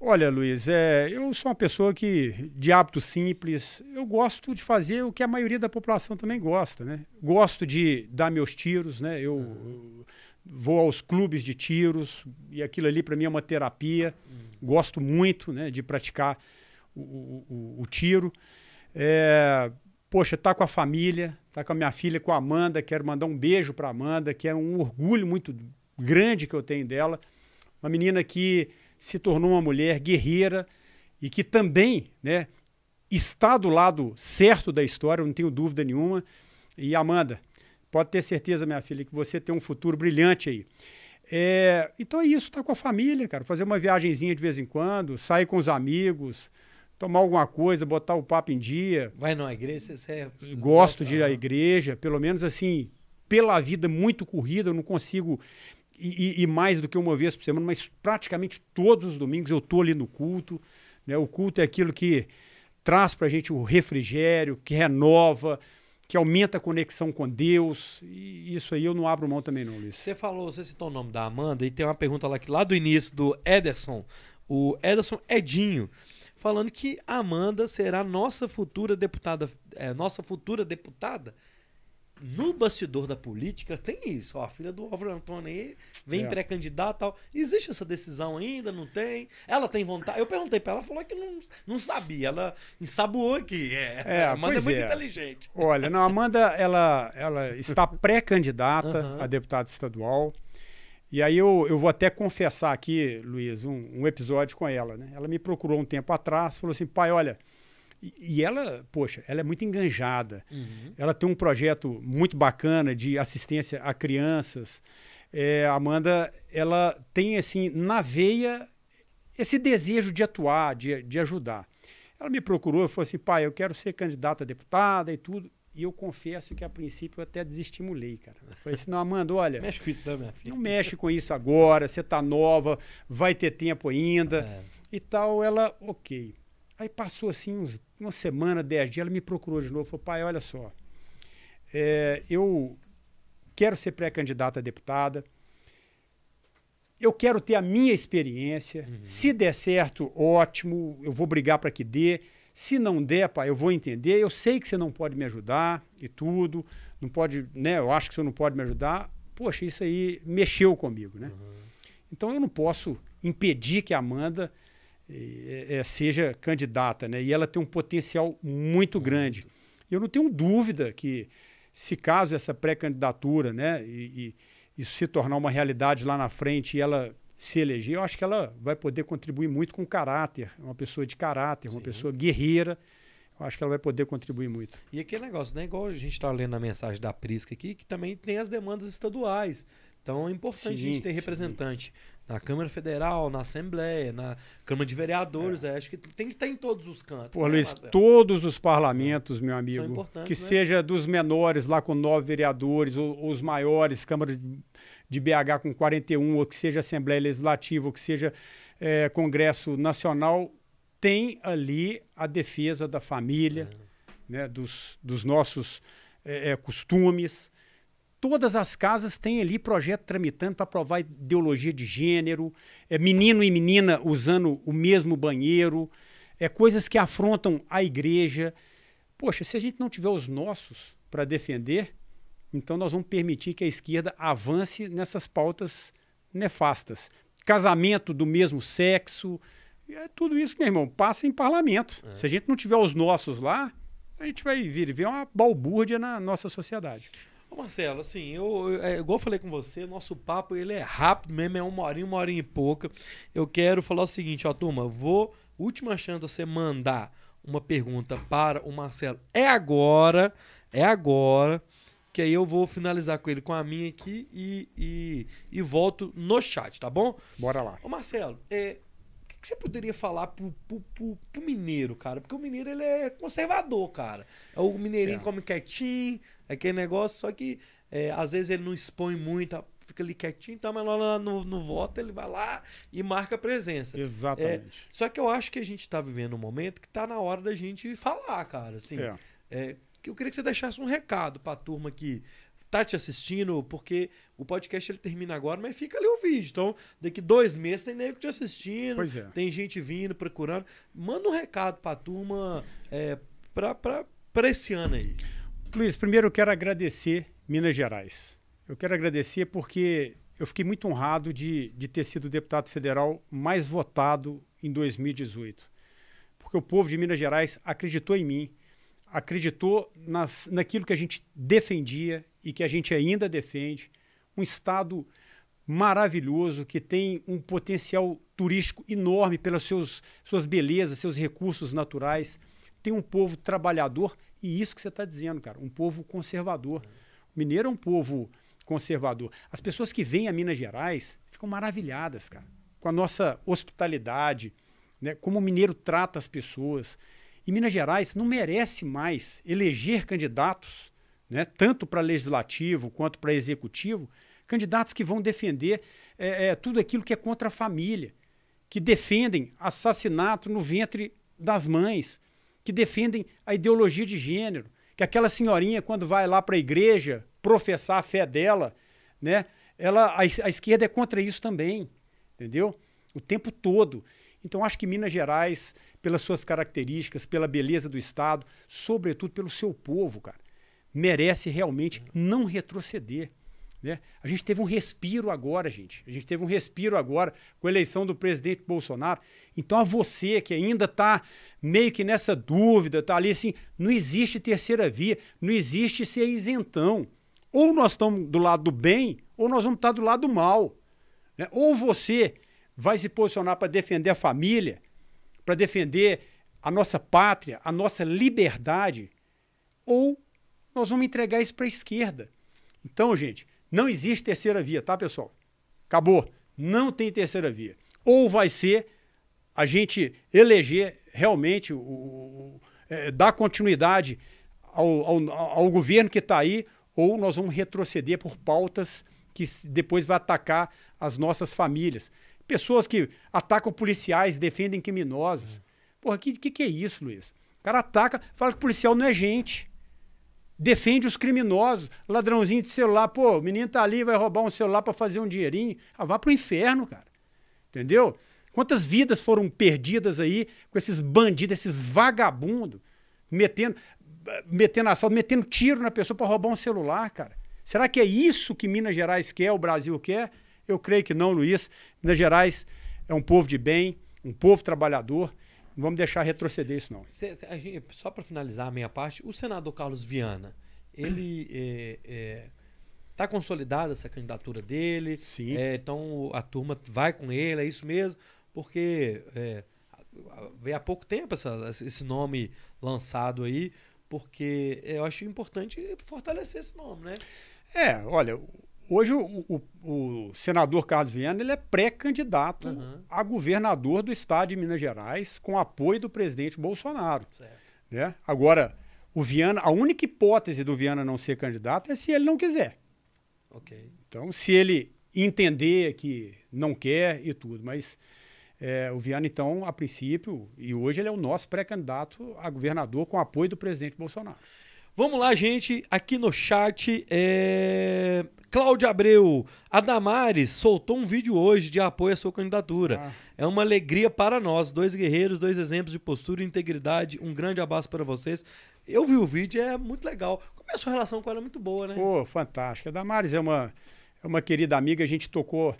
Olha, Luiz, é, eu sou uma pessoa que, de hábito simples, eu gosto de fazer o que a maioria da população também gosta, né? Gosto de dar meus tiros, né? Eu, vou aos clubes de tiros e aquilo ali para mim é uma terapia. Gosto muito, né, de praticar o, o, o tiro. É, poxa, tá com a família, tá com a minha filha, com a Amanda. Quero mandar um beijo para Amanda, que é um orgulho muito grande que eu tenho dela. Uma menina que se tornou uma mulher guerreira e que também né, está do lado certo da história, não tenho dúvida nenhuma. E Amanda, pode ter certeza, minha filha, que você tem um futuro brilhante aí. É, então é isso, tá com a família, cara. Fazer uma viagenzinha de vez em quando, sair com os amigos, tomar alguma coisa, botar o papo em dia. Vai na igreja, você é... Gosto de ir à igreja, pelo menos assim, pela vida muito corrida, eu não consigo e, e, mais do que uma vez por semana, mas praticamente todos os domingos eu estou ali no culto. Né? O culto é aquilo que traz para a gente o refrigério, que renova, que aumenta a conexão com Deus. E isso aí eu não abro mão também, não, Luiz. Você falou, você citou o nome da Amanda, e tem uma pergunta lá que lá do início do Ederson, o Ederson Edinho, falando que Amanda será nossa futura deputada, é, nossa futura deputada no bastidor da política tem isso. Ó, a filha do Álvaro Antônio aí vem é. pré-candidata tal. Existe essa decisão ainda? Não tem? Ela tem vontade? Eu perguntei para ela, falou que não, não sabia. Ela ensaboou que é. é a Amanda é muito é. inteligente. Olha, não, a Amanda ela, ela está pré-candidata uhum. a deputada estadual. E aí eu, eu vou até confessar aqui, Luiz, um, um episódio com ela. Né? Ela me procurou um tempo atrás, falou assim, pai, olha... E, ela, poxa, ela é muito enganjada. Uhum. Ela tem um projeto muito bacana de assistência a crianças. É, Amanda, ela tem assim na veia esse desejo de atuar, de, de ajudar. Ela me procurou e falou assim, pai, eu quero ser candidata a deputada e tudo. E eu confesso que a princípio eu até desestimulei, cara. falei assim, não, Amanda, olha. mexe com isso, não, né, Não mexe com isso agora, você está nova, vai ter tempo ainda é. e tal. Ela, ok. Aí passou assim uns, uma semana, dez dias, ela me procurou de novo, falou, pai, olha só, é, eu quero ser pré-candidata a deputada, eu quero ter a minha experiência, uhum. se der certo, ótimo, eu vou brigar para que dê, se não der, pai, eu vou entender, eu sei que você não pode me ajudar e tudo, não pode, né, eu acho que você não pode me ajudar, poxa, isso aí mexeu comigo, né? Uhum. Então eu não posso impedir que a Amanda é, é, seja candidata, né? E ela tem um potencial muito grande. Eu não tenho dúvida que, se caso essa pré-candidatura, né, e, e isso se tornar uma realidade lá na frente e ela se eleger, eu acho que ela vai poder contribuir muito com caráter, uma pessoa de caráter, Sim. uma pessoa guerreira. Eu acho que ela vai poder contribuir muito. E aquele negócio, né? Igual a gente está lendo a mensagem da Prisca aqui, que também tem as demandas estaduais. Então é importante sim, a gente ter representante sim. Na Câmara Federal, na Assembleia, na Câmara de Vereadores, é. É, acho que tem que estar em todos os cantos. Pô, né, Luiz, Marcelo? todos os parlamentos, meu amigo, que né? seja dos menores, lá com nove vereadores, ou, ou os maiores, Câmara de, de, BH com 41, ou que seja Assembleia Legislativa, ou que seja é, Congresso Nacional, tem ali a defesa da família, é. né, dos, dos nossos é, é, costumes, Todas as casas têm ali projeto tramitando para provar ideologia de gênero, é, menino e menina usando o mesmo banheiro, é, coisas que afrontam a igreja. Poxa, se a gente não tiver os nossos para defender, então nós vamos permitir que a esquerda avance nessas pautas nefastas. Casamento do mesmo sexo, é tudo isso, meu irmão, passa em parlamento. É. Se a gente não tiver os nossos lá, a gente vai vir ver uma balbúrdia na nossa sociedade. Ô Marcelo, assim, eu, eu, é, igual eu falei com você, nosso papo ele é rápido mesmo, é uma horinha, uma horinha e pouca. Eu quero falar o seguinte, ó, turma, vou. Última chance de você mandar uma pergunta para o Marcelo. É agora, é agora, que aí eu vou finalizar com ele com a minha aqui e, e, e volto no chat, tá bom? Bora lá. Ô Marcelo, é, o que você poderia falar pro, pro, pro, pro, mineiro, cara? Porque o mineiro, ele é conservador, cara. O mineirinho é. come quietinho, é aquele negócio, só que é, às vezes ele não expõe muito, fica ali quietinho, então, mas lá no, no voto ele vai lá e marca a presença. Exatamente. É, só que eu acho que a gente tá vivendo um momento que tá na hora da gente falar, cara, assim. É. é eu queria que você deixasse um recado pra turma que tá te assistindo, porque o podcast ele termina agora, mas fica ali o vídeo. Então, daqui dois meses tem nego te assistindo, é. tem gente vindo, procurando. Manda um recado pra turma é, pra, pra, pra esse ano aí. Luiz, primeiro eu quero agradecer Minas Gerais. Eu quero agradecer porque eu fiquei muito honrado de, de ter sido o deputado federal mais votado em 2018. Porque o povo de Minas Gerais acreditou em mim, acreditou nas, naquilo que a gente defendia e que a gente ainda defende, um estado maravilhoso que tem um potencial turístico enorme pelas seus, suas belezas, seus recursos naturais, tem um povo trabalhador e isso que você está dizendo, cara, um povo conservador. O mineiro é um povo conservador. As pessoas que vêm a Minas Gerais ficam maravilhadas, cara, com a nossa hospitalidade, né? Como o mineiro trata as pessoas. E Minas Gerais não merece mais eleger candidatos, né, tanto para legislativo quanto para executivo, candidatos que vão defender é, é, tudo aquilo que é contra a família, que defendem assassinato no ventre das mães, que defendem a ideologia de gênero, que aquela senhorinha, quando vai lá para a igreja professar a fé dela, né, ela, a, a esquerda é contra isso também, entendeu? O tempo todo. Então, acho que Minas Gerais pelas suas características, pela beleza do Estado, sobretudo pelo seu povo, cara. Merece realmente não retroceder. Né? A gente teve um respiro agora, gente. A gente teve um respiro agora com a eleição do presidente Bolsonaro. Então, a você que ainda está meio que nessa dúvida, está ali assim: não existe terceira via, não existe ser isentão. Ou nós estamos do lado do bem, ou nós vamos estar do lado do mal. Né? Ou você vai se posicionar para defender a família, para defender a nossa pátria, a nossa liberdade, ou nós vamos entregar isso para a esquerda. Então, gente, não existe terceira via, tá, pessoal? Acabou. Não tem terceira via. Ou vai ser a gente eleger realmente, o, o é, dar continuidade ao, ao, ao governo que está aí, ou nós vamos retroceder por pautas que depois vai atacar as nossas famílias. Pessoas que atacam policiais, defendem criminosos. Porra, o que, que, que é isso, Luiz? O cara ataca, fala que policial não é gente. Defende os criminosos, ladrãozinho de celular. Pô, o menino tá ali, vai roubar um celular para fazer um dinheirinho. Ah, vá pro inferno, cara. Entendeu? Quantas vidas foram perdidas aí com esses bandidos, esses vagabundos, metendo, metendo assalto, metendo tiro na pessoa para roubar um celular, cara? Será que é isso que Minas Gerais quer, o Brasil quer? Eu creio que não, Luiz. Minas Gerais é um povo de bem, um povo trabalhador. Não vamos deixar retroceder isso, não. só para finalizar a minha parte, o senador Carlos Viana, ele está é, é, tá consolidada essa candidatura dele? Sim. É, então a turma vai com ele, é isso mesmo? Porque é, veio há pouco tempo essa, esse nome lançado aí, porque eu acho importante fortalecer esse nome, né? É, olha, Hoje, o, o, o, senador Carlos Viana ele é pré-candidato uhum. a governador do estado de Minas Gerais, com apoio do presidente Bolsonaro. Certo. Né? Agora, o Viana, a única hipótese do Viana não ser candidato é se ele não quiser. Okay. Então, se ele entender que não quer e tudo, mas é, o Viana, então, a princípio, e hoje ele é o nosso pré-candidato a governador com apoio do presidente Bolsonaro. Vamos lá, gente. Aqui no chat é Cláudio Abreu, a Damares soltou um vídeo hoje de apoio à sua candidatura. Ah. É uma alegria para nós, dois guerreiros, dois exemplos de postura e integridade. Um grande abraço para vocês. Eu vi o vídeo, é muito legal. Como é a sua relação com ela? É muito boa, né? Pô, fantástica. A Damares é uma, é uma querida amiga, a gente tocou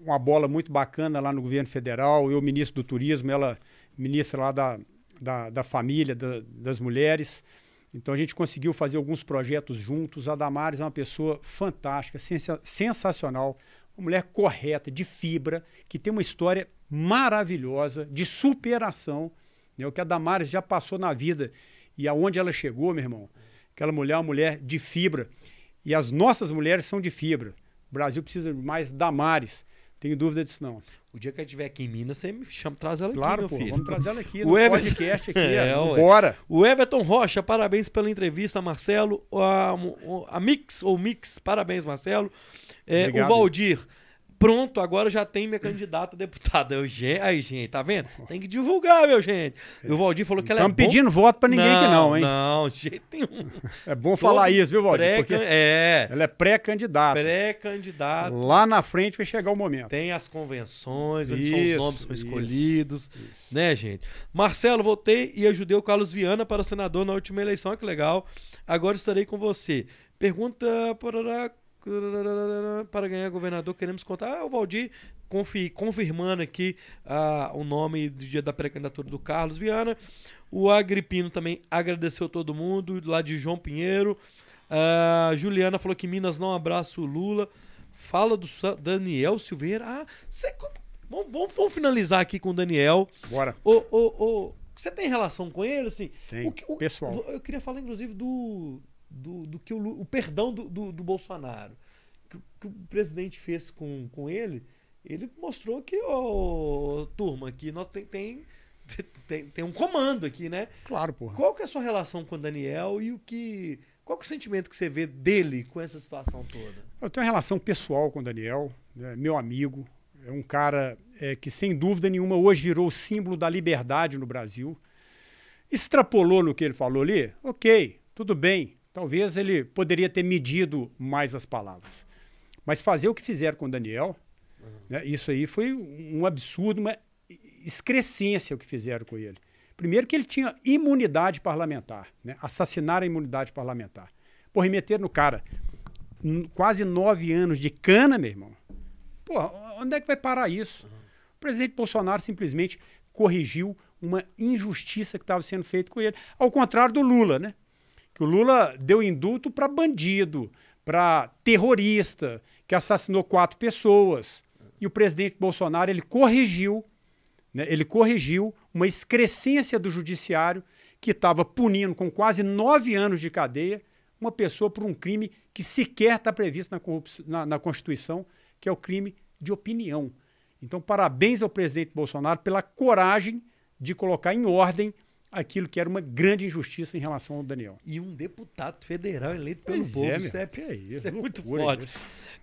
uma bola muito bacana lá no governo federal. Eu, ministro do turismo, ela ministra lá da, da, da família, da, das mulheres. Então a gente conseguiu fazer alguns projetos juntos. A Damares é uma pessoa fantástica, sensacional, uma mulher correta, de fibra, que tem uma história maravilhosa de superação. Né? O que a Damares já passou na vida e aonde ela chegou, meu irmão. Aquela mulher é uma mulher de fibra. E as nossas mulheres são de fibra. O Brasil precisa de mais Damares. Tenho dúvida disso, não. O dia que ela estiver aqui em Minas, você me chama, traz ela claro, aqui, meu pô, filho. Vamos trazer ela aqui o no Ever... podcast aqui. é, bora. O Everton Rocha, parabéns pela entrevista, Marcelo. A, a Mix ou Mix, parabéns, Marcelo. É, o Valdir. Pronto, agora já tem minha candidata a deputada. Eugênio, aí, gente, tá vendo? Tem que divulgar, meu gente. E o Valdir falou que ela é. Estamos pedindo voto para ninguém não, que não, hein? Não, de jeito nenhum. É bom falar isso, viu, Valdir? porque é. Ela é pré-candidata. Pré-candidata. Lá na frente vai chegar o momento. Tem as convenções, onde isso, são os nomes são escolhidos. Isso. Né, gente? Marcelo, votei e ajudei o Carlos Viana para senador na última eleição, que legal. Agora estarei com você. Pergunta para para ganhar governador, queremos contar. Ah, o Valdir confi, confirmando aqui ah, o nome do dia da pré-candidatura do Carlos Viana. O Agripino também agradeceu todo mundo, lá de João Pinheiro. Ah, Juliana falou que Minas não abraça o Lula. Fala do Daniel Silveira. Ah, cê, vamos, vamos, vamos, finalizar aqui com o Daniel. Bora. o o o você tem relação com ele? Assim, tem, o, o, pessoal. Eu queria falar, inclusive, do do, do que o, o perdão do, do, do Bolsonaro. Que, que, o presidente fez com, com ele, ele mostrou que, ô, turma, aqui nós tem, tem, tem, tem, um comando aqui, né? Claro, porra. Qual que é a sua relação com o Daniel e o que. Qual que é o sentimento que você vê dele com essa situação toda? Eu tenho uma relação pessoal com o Daniel, né? meu amigo. É um cara é, que, sem dúvida nenhuma, hoje virou símbolo da liberdade no Brasil. Extrapolou no que ele falou ali? Ok, tudo bem. Talvez ele poderia ter medido mais as palavras. Mas fazer o que fizeram com Daniel, uhum. né, isso aí foi um absurdo, uma excrescência o que fizeram com ele. Primeiro que ele tinha imunidade parlamentar, né? assassinar a imunidade parlamentar. Porra, e meter no cara quase nove anos de cana, meu irmão. Porra, onde é que vai parar isso? Uhum. O presidente Bolsonaro simplesmente corrigiu uma injustiça que estava sendo feita com ele. Ao contrário do Lula, né? que o Lula deu indulto para bandido, para terrorista, que assassinou quatro pessoas. E o presidente Bolsonaro ele corrigiu, né, ele corrigiu uma excrescência do judiciário que estava punindo com quase nove anos de cadeia uma pessoa por um crime que sequer está previsto na, na, na Constituição, que é o crime de opinião. Então, parabéns ao presidente Bolsonaro pela coragem de colocar em ordem aquilo que era uma grande injustiça em relação ao Daniel. E um deputado federal eleito pelo pois povo. É, isso, é, é, isso, isso é muito forte.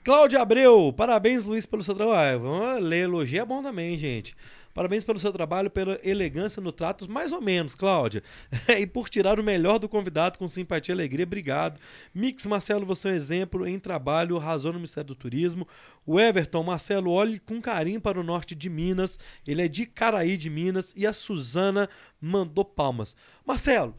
Cláudio Abreu, parabéns, Luiz, pelo seu trabalho. Vamos ler, elogio é bom também, gente. Parabéns pelo seu trabalho, pela elegância no trato, mais ou menos, Cláudia. e por tirar o melhor do convidado com simpatia e alegria. Obrigado. Mix Marcelo, você é um exemplo em trabalho, razão no Ministério do Turismo. O Everton, Marcelo, olhe com carinho para o norte de Minas. Ele é de Caraí de Minas. E a Suzana mandou palmas. Marcelo,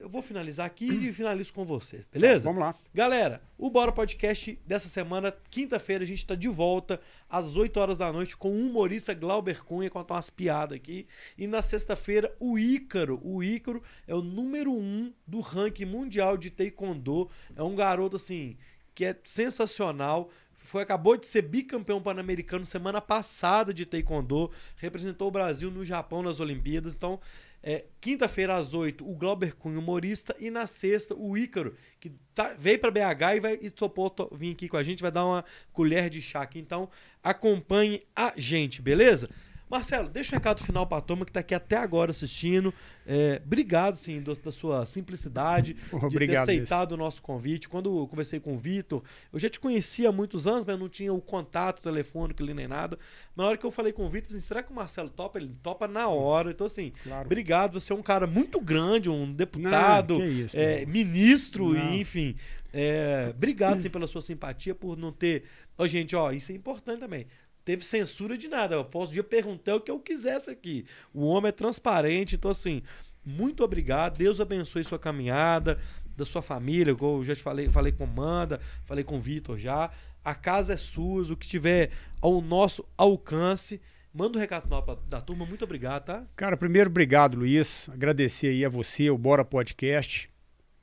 eu vou finalizar aqui e finalizo com você, beleza? Tá, vamos lá. Galera, o Bora Podcast dessa semana, quinta-feira, a gente está de volta às 8 horas da noite com o humorista Glauber Cunha, contar umas piadas aqui. E na sexta-feira, o Ícaro. O Ícaro é o número um do ranking mundial de taekwondo. É um garoto, assim, que é sensacional foi, acabou de ser bicampeão pan-americano semana passada de Taekwondo, representou o Brasil no Japão nas Olimpíadas. Então, é, quinta-feira às 8, o Glauber Cunha, humorista, e na sexta, o Ícaro, que tá, veio para BH e vai e topou to, vir aqui com a gente, vai dar uma colher de chá aqui. Então, acompanhe a gente, beleza? Marcelo, deixa um recado final para a turma que está aqui até agora assistindo. É, obrigado, sim, do, da sua simplicidade, oh, de ter aceitado o nosso convite. Quando eu conversei com o Vitor, eu já te conhecia há muitos anos, mas não tinha o contato telefônico ali nem nada. Na hora que eu falei com o Vitor, assim, será que o Marcelo topa? Ele topa na hora. Então, assim, claro. obrigado. Você é um cara muito grande, um deputado, não, isso, é, ministro, não. enfim. É, obrigado, sim, pela sua simpatia, por não ter... oh, gente, ó, isso é importante também teve censura de nada. Eu posso de perguntar o que eu quisesse aqui. O homem é transparente, então assim, muito obrigado. Deus abençoe sua caminhada, da sua família, como eu já te falei, falei com manda falei com o Vitor já. A casa é sua, o que tiver ao nosso alcance. Manda um recado final pra, da turma, muito obrigado, tá? Cara, primeiro, obrigado, Luiz. Agradecer aí a você, o Bora Podcast.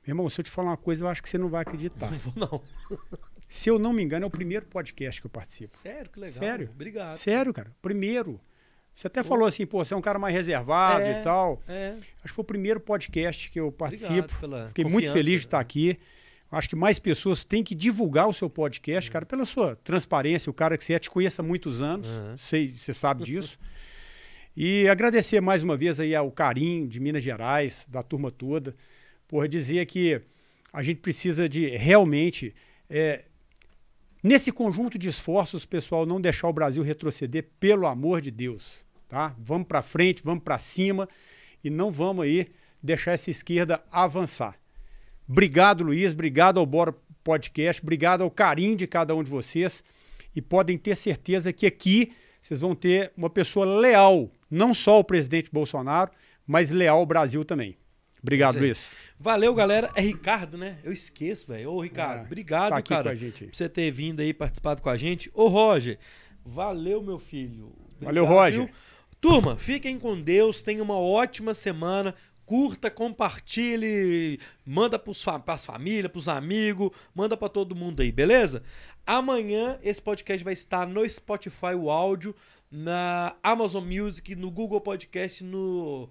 Meu irmão, se eu te falar uma coisa, eu acho que você não vai acreditar. Não vou, não. Se eu não me engano, é o primeiro podcast que eu participo. Sério, que legal. Sério. Obrigado. Sério, cara. Primeiro. Você até pô. falou assim, pô, você é um cara mais reservado é, e tal. É. Acho que foi o primeiro podcast que eu participo. Fiquei muito feliz de estar aqui. Acho que mais pessoas têm que divulgar o seu podcast, é. cara, pela sua transparência. O cara que você é, te conheça há muitos anos, uhum. sei, você sabe disso. e agradecer mais uma vez aí ao carinho de Minas Gerais, da turma toda, por dizer que a gente precisa de realmente é, Nesse conjunto de esforços, pessoal, não deixar o Brasil retroceder, pelo amor de Deus. Tá? Vamos para frente, vamos para cima e não vamos aí deixar essa esquerda avançar. Obrigado, Luiz. Obrigado ao Bora Podcast. Obrigado ao carinho de cada um de vocês. E podem ter certeza que aqui vocês vão ter uma pessoa leal, não só ao presidente Bolsonaro, mas leal ao Brasil também. Obrigado, é Luiz. Valeu, galera. É Ricardo, né? Eu esqueço, velho. Ô, Ricardo, ah, obrigado, tá cara, por você ter vindo aí, participado com a gente. Ô, Roger, valeu, meu filho. Obrigado, valeu, Roger. Viu? Turma, fiquem com Deus, tenham uma ótima semana. Curta, compartilhe, manda para as famílias, para os amigos, manda para todo mundo aí, beleza? Amanhã esse podcast vai estar no Spotify, o áudio, na Amazon Music, no Google Podcast, no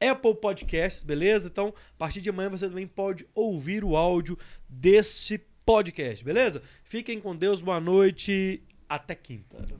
Apple Podcasts, beleza? Então, a partir de amanhã você também pode ouvir o áudio desse podcast, beleza? Fiquem com Deus, boa noite, até quinta.